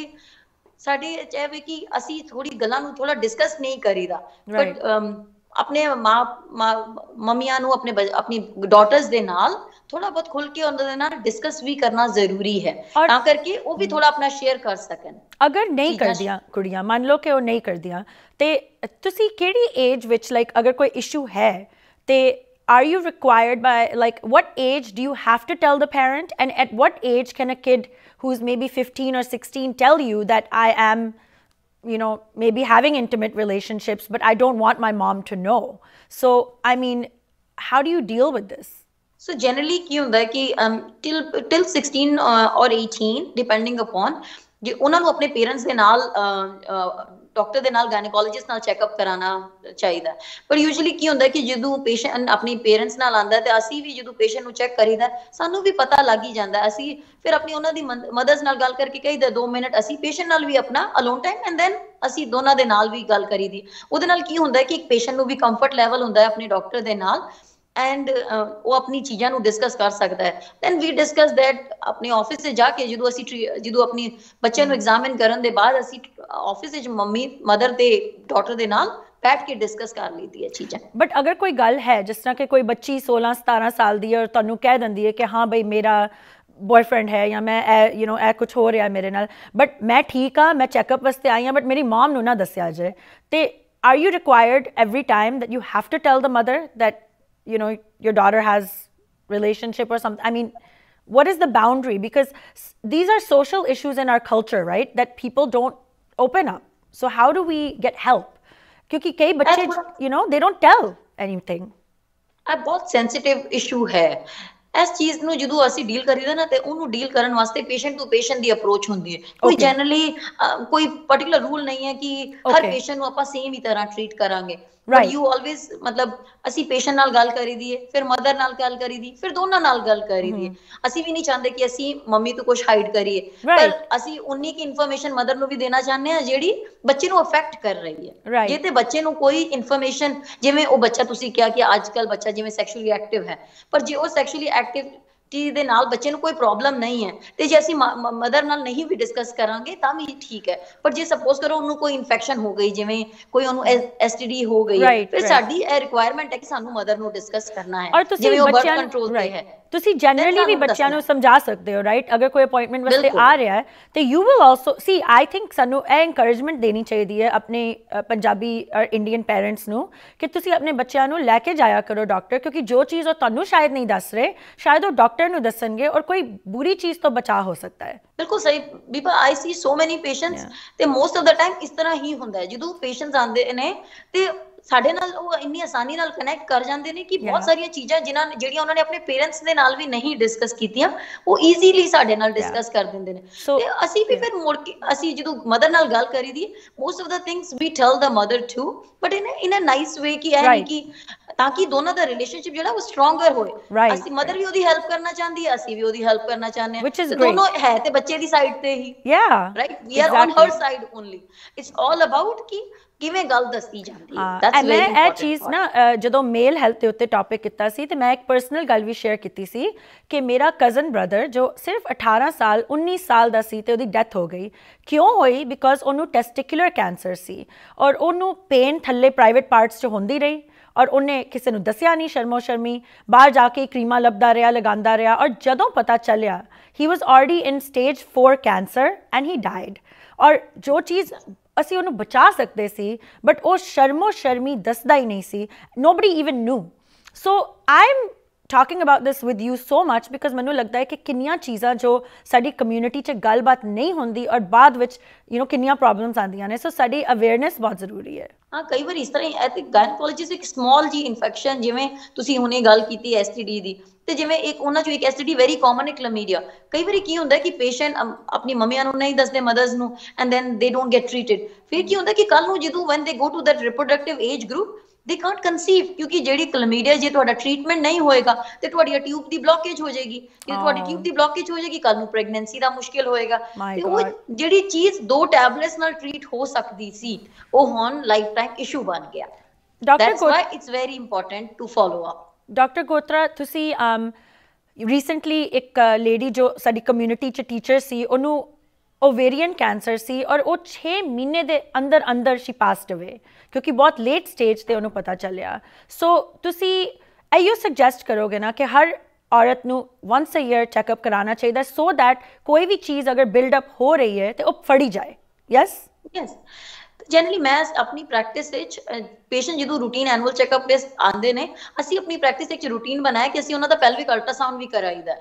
ਸਾਡੇ ਚ ਹੈ ਕਿ ਅਸੀਂ ਥੋੜੀ ਗੱਲਾਂ ਨੂੰ ਥੋੜਾ ਡਿਸਕਸ ਨਹੀਂ ਕਰੀਦਾ ਬਟ ਆਪਣੇ ਮਾਂ ਮਮੀਆਂ ਨੂੰ ਆਪਣੇ ਆਪਣੀ ਡਾਟਰਸ ਦੇ ਨਾਲ ਥੋੜਾ ਬਹੁਤ ਖੁੱਲ ਕੇ ਉਹਨਾਂ ਦੇ ਨਾਲ ਡਿਸਕਸ ਵੀ ਕਰਨਾ ਜ਼ਰੂਰੀ ਹੈ ਤਾਂ ਕਰਕੇ ਉਹ ਵੀ ਥੋੜਾ ਆਪਣਾ ਸ਼ੇਅਰ ਕਰ ਸਕਣ ਅਗਰ ਨਹੀਂ ਕਰਦੀਆਂ ਕੁੜੀਆਂ ਮੰਨ ਲਓ ਕਿ ਉਹ ਨਹੀਂ ਕਰਦੀਆਂ ਤੇ ਤੁਸੀਂ ਕਿਹੜੀ ਏਜ ਵਿੱਚ ਲਾਈਕ ਅਗਰ ਕੋਈ ਇਸ਼ੂ ਹੈ ਤੇ are you required by like what age do you have to tell the parent and at what age can a kid who's maybe 15 or 16 tell you that I am, you know, maybe having intimate relationships, but I don't want my mom to know. So, I mean, how do you deal with this? So generally, ਕੀ ਹੁੰਦਾ ਕਿ till till 16 uh, or 18 depending upon ਉਹਨਾਂ ਨੂੰ ਆਪਣੇ parents ਦੇ ਨਾਲ doctor ਦੇ ਨਾਲ gynaecologist ਨਾਲ ਚੈੱਕਅਪ ਕਰਾਣਾ ਚਾਹੀਦਾ ਪਰ ਯੂਜੂਲੀ ਕੀ ਹੁੰਦਾ ਕਿ ਜਦੋਂ ਪੇਸ਼ੈਂਟ ਆਪਣੀ ਪੇਰੈਂਟਸ ਨਾਲ ਆਂਦਾ ਤੇ ਅਸੀਂ ਵੀ ਜਦੋਂ ਪੇਸ਼ੈਂਟ ਨੂੰ ਚੈੱਕ ਕਰੀਦਾ ਸਾਨੂੰ ਵੀ ਪਤਾ ਲੱਗ ਹੀ ਜਾਂਦਾ ਅਸੀਂ ਫਿਰ ਆਪਣੀ ਉਹਨਾਂ ਦੀ ਮਦਰਸ ਨਾਲ ਗੱਲ ਕਰਕੇ ਕਹੀਦਾ 2 ਮਿੰਟ ਅਸੀਂ ਪੇਸ਼ੈਂਟ ਨਾਲ ਵੀ ਆਪਣਾ ਅਲੋਨ ਟਾਈਮ ਐਂਡ ਦੈਨ ਅਸੀਂ ਦੋਨਾਂ ਦੇ ਨਾਲ ਵੀ ਗੱਲ ਕਰੀਦੀ ਉਹਦੇ ਨਾਲ ਕੀ ਹੁੰਦਾ ਕਿ ਇੱਕ ਪੇਸ਼ੈਂਟ ਨੂੰ ਵੀ ਕੰਫਰਟ ਲੈਵਲ ਹੁੰਦਾ ਹੈ ਆਪਣੇ ਡਾਕਟਰ ਦੇ ਨਾਲ ਐਂਡ uh, ਉਹ ਆਪਣੀ ਚੀਜ਼ਾਂ ਨੂੰ ਡਿਸਕਸ ਕਰ ਸਕਦਾ ਹੈ ਥੈਨ ਵੀ ਡਿਸਕਸ ਥੈਟ ਆਪਣੇ ਆਫਿਸ ਤੇ ਜਾ ਕੇ ਜਦੋਂ ਅਸੀਂ ਜਦੋਂ ਆਪਣੀ ਬੱਚਿਆਂ ਨੂੰ ਐਗਜ਼ਾਮਿਨ ਕਰਨ ਦੇ ਬਾਅਦ ਅਸੀਂ ਆਫਿਸ ਵਿੱਚ ਮੰਮੀ ਮਦਰ ਤੇ ਡਾਟਰ ਦੇ ਨਾਲ ਬੈਠ ਕੇ ਡਿਸਕਸ ਕਰ ਲਈਦੀ ਹੈ ਚੀਜ਼ਾਂ ਬਟ ਅਗਰ ਕੋਈ ਗੱਲ ਹੈ ਜਿਸ ਤਰ੍ਹਾਂ ਕਿ ਕੋਈ ਬੱਚੀ 16 17 ਸਾਲ ਦੀ ਹੈ ਔਰ ਤੁਹਾਨੂੰ ਕਹਿ ਦਿੰਦੀ ਹੈ ਕਿ ਹਾਂ ਬਈ ਮੇਰਾ ਬॉयਫ੍ਰੈਂਡ ਹੈ ਜਾਂ ਮੈਂ ਇਹ ਯੂ نو ਐ ਕੁਝ ਹੋ ਰਿਹਾ ਮੇਰੇ ਨਾਲ ਬਟ ਮੈਂ ਠੀਕ ਆ ਮੈਂ ਚੈੱਕਅਪ ਵਾਸਤੇ ਆਈ ਆ ਬਟ ਮੇਰੀ ਮਮ ਨੂੰ ਨਾ ਦੱਸਿਆ ਜਾਏ ਤੇ are you required every time that you have to tell the mother that you know your daughter has relationship or something i mean what is the boundary because these are social issues in our culture right that people don't open up so how do we get help क्योंकि कई बच्चे you know they don't tell anything A both sensitive issue hai. ਇਸ ਨੂੰ ਜਦੋਂ ਅਸੀਂ deal ਕਰੀਦਾ ਨਾ ਤੇ ਉਹਨੂੰ ਡੀਲ ਕਰਨ ਵਾਸਤੇ ਪੇਸ਼ੈਂਟ ਟੂ ਪੇਸ਼ੈਂਟ ਦੀ ਅਪਰੋਚ ਹੁੰਦੀ ਹੈ ਕੋਈ ਜਨਰਲੀ ਕੋਈ ਪਾਰਟਿਕੂਲਰ ਰੂਲ ਨਹੀਂ ਹੈ ਕਿ ਹਰ ਪੇਸ਼ੈਂਟ ਨੂੰ ਆਪਾਂ ਸੇਮ ਹੀ ਤਰ੍ਹਾਂ ਟ੍ਰੀਟ ਕਰਾਂਗੇ ਬਟ ਯੂ ਆਲਵੇਸ ਮਤਲਬ ਅਸੀਂ ਪੇਸ਼ੈਂਟ ਨਾਲ ਗੱਲ ਕਰੀ ਦੀਏ ਫਿਰ ਮਦਰ ਨਾਲ ਗੱਲ ਕਰੀ ਦੀ ਫਿਰ ਦੋਨਾਂ ਨਾਲ ਗੱਲ ਕਰੀ ਦੀ ਅਸੀਂ ਵੀ ਨਹੀਂ ਚਾਹੁੰਦੇ ਕਿ ਅਸੀਂ ਮੰਮੀ ਤੋਂ ਕੁਝ ਹਾਈਡ ਕਰੀਏ ਪਰ ਅਸੀਂ ਉਨੀ ਕੀ ਇਨਫੋਰਮੇਸ਼ਨ ਮਦਰ ਨੂੰ ਵੀ ਦੇਣਾ ਚਾਹੁੰਦੇ ਆ ਜਿਹੜੀ ਬੱਚੇ ਨੂੰ ਅਫੈਕਟ ਕਰ ਰਹੀ ਹੈ ਜੇ ਤੇ ਬੱਚੇ ਨੂੰ ਕੋਈ ਇਨਫੋਰਮੇਸ਼ਨ ਜਿਵੇਂ ਉਹ ਬੱਚਾ ਤੁਸੀਂ ਕਿਹਾ ਕਿ ਅੱਜ ਬੱਚਾ ਜਿਵੇਂ ਸੈਕਸ਼ੂਅਲੀ ਐਕਟਿਵ ਹੈ ਪਰ ਜੇ ਉਹ ਸੈਕਸ਼ੂਅਲੀ ਐਕਟਿਵ ਕਿ ਦੇ ਨਾਲ ਬੱਚੇ ਨੂੰ ਕੋਈ ਪ੍ਰੋਬਲਮ ਨਹੀਂ ਹੈ ਤੇ ਜੇ ਅਸੀਂ ਮਦਰ ਨਾਲ ਨਹੀਂ ਵੀ ਡਿਸਕਸ ਕਰਾਂਗੇ ਤਾਂ ਵੀ ਠੀਕ ਹੈ ਪਰ ਜੇ ਸਪੋਜ਼ ਕਰੋ ਉਹਨੂੰ ਕੋਈ ਇਨਫੈਕਸ਼ਨ ਹੋ ਗਈ ਜਿਵੇਂ ਕੋਈ ਉਹਨੂੰ ਐਸਟੀਡੀ ਹੋ ਗਈ ਫਿਰ ਸਾਡੀ ਇਹ ਰਿਕੁਆਇਰਮੈਂਟ ਹੈ ਕਿ ਸਾਨੂੰ ਮਦਰ ਨੂੰ ਡਿਸਕਸ ਕਰਨਾ ਹੈ ਜਿਵੇਂ ਉਹ ਬਰਥ ਕੰਟਰੋਲ ਤੇ ਹੈ ਤੁਸੀਂ ਜਨਰਲੀ ਵੀ ਬੱਚਿਆਂ ਨੂੰ ਸਮਝਾ ਸਕਦੇ ਹੋ ਰਾਈਟ ਅਗਰ ਕੋਈ ਅਪਾਇੰਟਮੈਂਟ ਵਾਸਤੇ ਆ ਰਿਹਾ ਹੈ ਤੇ you will also see I think ਸਾਨੂੰ ਇਹ ਐਨਕਰੇਜਮੈਂਟ ਦੇਣੀ ਚਾਹੀਦੀ ਹੈ ਆਪਣੇ ਪੰਜਾਬੀ ਔਰ ਇੰਡੀਅਨ ਪੇਰੈਂਟਸ ਨੂੰ ਕਿ ਤੁਸੀਂ ਆਪਣੇ ਬੱਚਿਆਂ ਨੂੰ ਲੈ ਕੇ ਜਾਇਆ ਕਰੋ ਡਾਕਟਰ ਕਿਉਂਕਿ ਜੋ ਚੀਜ਼ ਉਹ ਤੁਹਾਨੂੰ ਸ਼ਾਇਦ ਨਹੀਂ ਦੱਸ ਰਹੇ ਸ਼ਾਇਦ ਉਹ ਡਾਕਟਰ ਨੂੰ ਦੱਸਣਗੇ ਔਰ ਕੋਈ ਬੁਰੀ ਚੀਜ਼ ਤੋਂ ਬਚਾ ਹੋ ਸਕਦਾ ਹੈ ਬਿਲਕੁਲ ਸਹੀ ਬੀਬਾ ਆਈ ਸੀ ਸੋ ਮੈਨੀ ਪੇਸ਼ੈਂਟਸ ਤੇ ਮੋਸਟ ਆਫ ਦਾ ਟਾਈਮ ਇਸ ਤਰ੍ਹਾਂ ਹੀ ਹੁੰਦਾ ਹੈ ਜਦੋਂ ਪੇਸ਼ੈਂਟਸ ਆਉਂਦੇ ਨੇ ਤੇ ਸਾਡੇ ਨਾਲ ਉਹ ਇੰਨੀ ਆਸਾਨੀ ਨਾਲ ਕਨੈਕਟ ਕਰ ਜਾਂਦੇ ਨੇ ਕਿ ਬਹੁਤ ਸਾਰੀਆਂ ਚੀਜ਼ਾਂ ਜਿਨ੍ਹਾਂ ਜਿਹੜੀਆਂ ਉਹਨਾਂ ਨੇ ਆਪਣੇ ਪੇਰੈਂਟਸ ਦੇ ਨਾਲ ਵੀ ਨਹੀਂ ਡਿਸਕਸ ਕੀਤੀਆਂ ਉਹ ਈਜ਼ੀਲੀ ਸਾਡੇ ਨਾਲ ਡਿਸਕਸ ਕਰ ਦਿੰਦੇ ਨੇ ਤੇ ਅਸੀਂ ਵੀ ਫਿਰ ਮੁੜ ਕੇ ਅਸੀਂ ਜਦੋਂ ਮਦਰ ਨਾਲ ਗੱਲ ਕਰੀਦੀ most of the things we tell the mother too but in in a nice way ਕਿ ਐ ਕਿ ਤਾਂ ਕਿ ਦੋਨਾਂ ਦਾ ਰਿਲੇਸ਼ਨਸ਼ਿਪ ਜਿਹੜਾ ਉਹ ਸਟਰੋਂਗਰ ਹੋਏ ਅਸੀਂ ਮਦਰ ਵੀ ਉਹਦੀ ਹੈਲਪ ਕਰਨਾ ਚਾਹੁੰਦੀ ਆ ਅਸੀਂ ਵੀ ਉਹਦੀ ਹੈਲਪ ਕਰਨਾ ਚਾਹੁੰਦੇ ਆ ਦੋਨੋਂ ਹੈ ਤੇ ਬੱਚੇ ਦੀ ਸਾਈਡ ਤੇ ਹੀ yeah right we are on her side only it's all about ਕਿ ਕਿਵੇਂ ਗੱਲ ਦੱਸੀ ਜਾਂਦੀ ਹੈ ਦੈਟਸ ਮੈਂ ਇਹ ਚੀਜ਼ ਨਾ ਜਦੋਂ ਮੇਲ ਹੈਲਥ ਦੇ ਉੱਤੇ ਟਾਪਿਕ ਕੀਤਾ ਸੀ ਤੇ ਮੈਂ ਇੱਕ ਪਰਸਨਲ ਗੱਲ ਵੀ ਸ਼ੇਅਰ ਕੀਤੀ ਸੀ ਕਿ ਮੇਰਾ ਕਜ਼ਨ ਬ੍ਰਦਰ ਜੋ ਸਿਰਫ 18 ਸਾਲ 19 ਸਾਲ ਦਾ ਸੀ ਤੇ ਉਹਦੀ ਡੈਥ ਹੋ ਗਈ ਕਿਉਂ ਹੋਈ ਬਿਕਾਜ਼ ਉਹਨੂੰ ਟੈਸਟਿਕੂਲਰ ਕੈਂਸਰ ਸੀ ਔਰ ਉਹਨੂੰ ਪੇਨ ਥੱਲੇ ਪ੍ਰਾਈਵੇਟ ਪਾਰਟਸ 'ਚ ਹੁੰਦੀ ਰਹੀ ਔਰ ਉਹਨੇ ਕਿਸੇ ਨੂੰ ਦੱਸਿਆ ਨਹੀਂ ਸ਼ਰਮੋ ਸ਼ਰਮੀ ਬਾਹਰ ਜਾ ਕੇ ਕਰੀਮਾ ਲੱਭਦਾ ਰਿਹਾ ਲਗਾਉਂਦਾ ਰਿਹਾ ਔਰ ਜਦੋਂ ਪਤਾ ਚੱਲਿਆ he was already in stage 4 cancer and he died ਔਰ ਜੋ ਚੀਜ਼ ਅਸੀਂ ਉਹਨੂੰ ਬਚਾ ਸਕਦੇ ਸੀ ਬਟ ਉਹ ਸ਼ਰਮੋ ਸ਼ਰਮੀ ਦੱਸਦਾ ਹੀ ਨਹੀਂ ਸੀ nobody even knew so I'm talking about this with you so much because ਮੈਨੂੰ ਲੱਗਦਾ ਹੈ ਕਿ ਕਿੰਨੀਆਂ ਚੀਜ਼ਾਂ ਜੋ ਸਾਡੀ ਕਮਿਊਨਿਟੀ 'ਚ ਗੱਲਬਾਤ ਨਹੀਂ ਹੁੰਦੀ ਔਰ ਬਾਅਦ ਵਿੱਚ ਯੂ نو ਕਿੰਨੀਆਂ ਪ੍ਰੋਬਲਮਸ ਆਉਂਦੀਆਂ ਨੇ ਸੋ ਸਾਡੀ ਅਵੇਅਰਨੈਸ ਬਹੁਤ ਜ਼ਰੂਰੀ ਹੈ ਹਾਂ ਕਈ ਵਾਰ ਇਸ ਤਰ੍ਹਾਂ ਆਈ ਥਿੰਕ ਗਾਇਨਕੋਲੋਜਿਸ ਇੱਕ ਸਮਾਲ ਜੀ ਇਨਫੈਕਸ਼ਨ ਜਿਵੇਂ ਤੁਸੀਂ ਹੁਣੇ ਗੱਲ ਕੀਤੀ ਐਸਟੀਡੀ ਦੀ ਤੇ ਜਿਵੇਂ ਇੱਕ ਉਹਨਾਂ ਚੋਂ ਇੱਕ ਐਸਟੀਡੀ ਵੈਰੀ ਕਾਮਨ ਹੈ ਕਲਮੀਡੀਆ ਕਈ ਵਾਰੀ ਕੀ ਹੁੰਦਾ ਕਿ ਪੇਸ਼ੈਂਟ ਆਪਣੀ ਮੰਮੀਆਂ ਨੂੰ ਨਹੀਂ ਦੱਸਦੇ ਮਦਰਸ ਨੂੰ and then they don't get treated ਫਿਰ ਕੀ ਹੁੰਦਾ ਕਿ ਕੱਲ ਨੂੰ ਜਦੋਂ when they go to that reproductive age group they can't conceive ਕਿਉਂਕਿ ਜਿਹੜੀ ਕਲਮੀਡੀਆ ਜੇ ਤੁਹਾਡਾ ਟ੍ਰੀਟਮੈਂਟ ਨਹੀਂ ਹੋਏਗਾ ਤੇ ਤੁਹਾਡੀ ਟਿਊਬ ਦੀ ਬਲੌਕੇਜ ਹੋ ਜਾਏਗੀ ਜੇ ਤੁਹਾਡੀ ਟਿਊਬ ਦੀ ਬਲੌਕੇਜ ਹੋ ਜਾਏਗੀ ਕੱਲ ਨੂੰ ਪ੍ਰੈਗਨੈਂਸੀ ਦਾ ਮੁਸ਼ਕਿਲ ਹੋਏਗਾ ਤੇ ਉਹ ਜਿਹੜੀ ਚੀਜ਼ ਦੋ ਟੈਬਲੇਟਸ ਨਾਲ ਟ੍ਰੀਟ ਹੋ ਸਕਦੀ ਸੀ ਉਹ ਹੁਣ ਲਾਈਫ ਟਾਈਮ ਇਸ਼ੂ ਬਣ ਗਿਆ doctor why it's very important to follow up doctor Gotra ਤੁਸੀਂ ਰੀਸੈਂਟਲੀ ਇੱਕ ਲੇਡੀ ਜੋ ਸਾਡੀ ਕਮਿਊਨਿਟੀ ਚ ਟੀਚਰ ਸੀ ਉਹਨੂੰ ਓਵੇਰੀਅਨ ਕੈਂਸਰ ਸੀ ਔਰ ਉਹ 6 ਮਹੀਨੇ ਦੇ ਅੰਦਰ ਅੰਦਰ ਸ਼ੀ ਪਾਸਡ ਅਵੇ ਕਿਉਂਕਿ ਬਹੁਤ ਲੇਟ ਸਟੇਜ ਤੇ ਉਹਨੂੰ ਪਤਾ ਚੱਲਿਆ ਸੋ ਤੁਸੀਂ ਆਈਓ ਸੁਜੈਸਟ ਕਰੋਗੇ ਨਾ ਕਿ ਹਰ ਔਰਤ ਨੂੰ ਵਾਂਸ ਅ ਈਅਰ ਚੈੱਕਅਪ ਕਰਾਉਣਾ ਚਾਹੀਦਾ ਸੋ ਥੈਟ ਕੋਈ ਵੀ ਚੀਜ਼ ਅਗਰ ਬਿਲਡ ਅਪ ਹੋ ਰਹੀ ਹੈ ਤੇ ਉਹ ਫੜੀ ਜਾਏ ਯੈਸ ਯੈਸ ਜਨਰਲੀ ਮੈਂ ਆਪਣੀ ਪ੍ਰੈਕਟਿਸ ਵਿੱਚ ਪੇਸ਼ੈਂਟ ਜਦੋਂ ਰੂਟੀਨ ਐਨੂਅਲ ਚੈੱਕਅਪ ਲਈ ਆਉਂਦੇ ਨੇ ਅਸੀਂ ਆਪਣੀ ਪ੍ਰੈਕਟਿਸ ਵਿੱਚ ਰੂਟੀਨ ਬਣਾਇਆ ਕਿ ਅਸੀਂ ਉਹਨਾਂ ਦਾ ਪੈਲਵਿਕ ਅਲਟਰਾਸਾਊਂਡ ਵੀ ਕਰਾਈਦਾ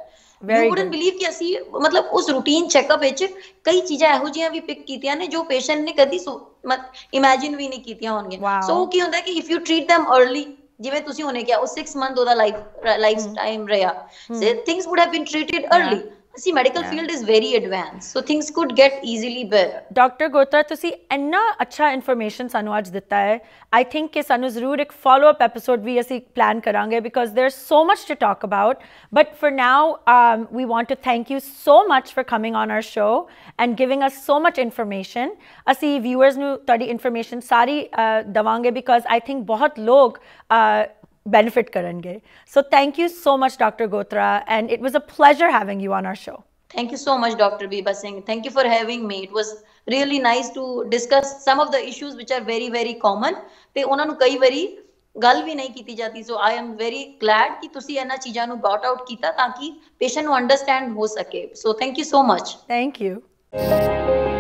ਯੂ ਵੁਡਨਟ ਬਲੀਵ ਕਿ ਅਸੀਂ ਮਤਲਬ ਉਸ ਰੂਟੀਨ ਚੈੱਕਅਪ ਵਿੱਚ ਕਈ ਚੀਜ਼ਾਂ ਇਹੋ ਜੀਆਂ ਵੀ ਪਿਕ ਕੀਤੀਆਂ ਨੇ ਜੋ ਪੇਸ਼ੈਂਟ ਨੇ ਕਦੀ ਮਤ ਇਮੇਜਿਨ ਵੀ ਨਹੀਂ ਕੀਤੀਆਂ ਹੋਣਗੀਆਂ ਸੋ ਕੀ ਹੁੰਦਾ ਕਿ if you treat them early ਜਿਵੇਂ ਤੁਸੀਂ ਹੁਣੇ ਕਿਹਾ ਉਹ 6 ਮੰਥ ਉਹਦਾ ਲਾਈਫ ਲਾਈਫ ਟਾਈਮ ਰਿਹਾ say things would have been treated early see medical field is very advanced so things could get easily better dr gotra ਤੁਸੀਂ ਇੰਨਾ ਅੱਛਾ ਇਨਫੋਰਮੇਸ਼ਨ ਸਾਨੂੰ ਅੱਜ ਦਿੱਤਾ ਹੈ ਆਈ ਥਿੰਕ ਕਿ ਸਾਨੂੰ ਜ਼ਰੂਰ ਇੱਕ ਫਾਲੋ ਅਪ ਐਪੀਸੋਡ ਵੀ ਅਸੀਂ ਪਲਾਨ ਕਰਾਂਗੇ because there is so much to talk about but for now we want to thank you so much for coming on our show and giving us so much information ਅਸੀਂ viewers ਨੂੰ ਤੁਹਾਡੀ information ਸਾਰੀ ਦਵਾਂਗੇ because i think ਬਹੁਤ ਲੋਕ benefit karenge. So thank you so much, Dr. Gotra, and it was a pleasure having you on our show. Thank you so much, Dr. Biba Singh. Thank you for having me. It was really nice to discuss some of the issues which are very, very common. ਤੇ ਉਹਨਾਂ ਨੂੰ ਕਈ ਵਾਰੀ ਗੱਲ ਵੀ ਨਹੀਂ ਕੀਤੀ ਜਾਂਦੀ ਸੋ I am very ਗਲੈਡ ਕਿ ਤੁਸੀਂ ਇਹਨਾਂ ਚੀਜ਼ਾਂ ਨੂੰ ਬਾਟ ਆਊਟ ਕੀਤਾ ਤਾਂ ਕਿ ਪੇਸ਼ੈਂਟ ਨੂੰ ਅੰਡਰਸਟੈਂਡ ਹੋ ਸਕੇ so thank you so much thank you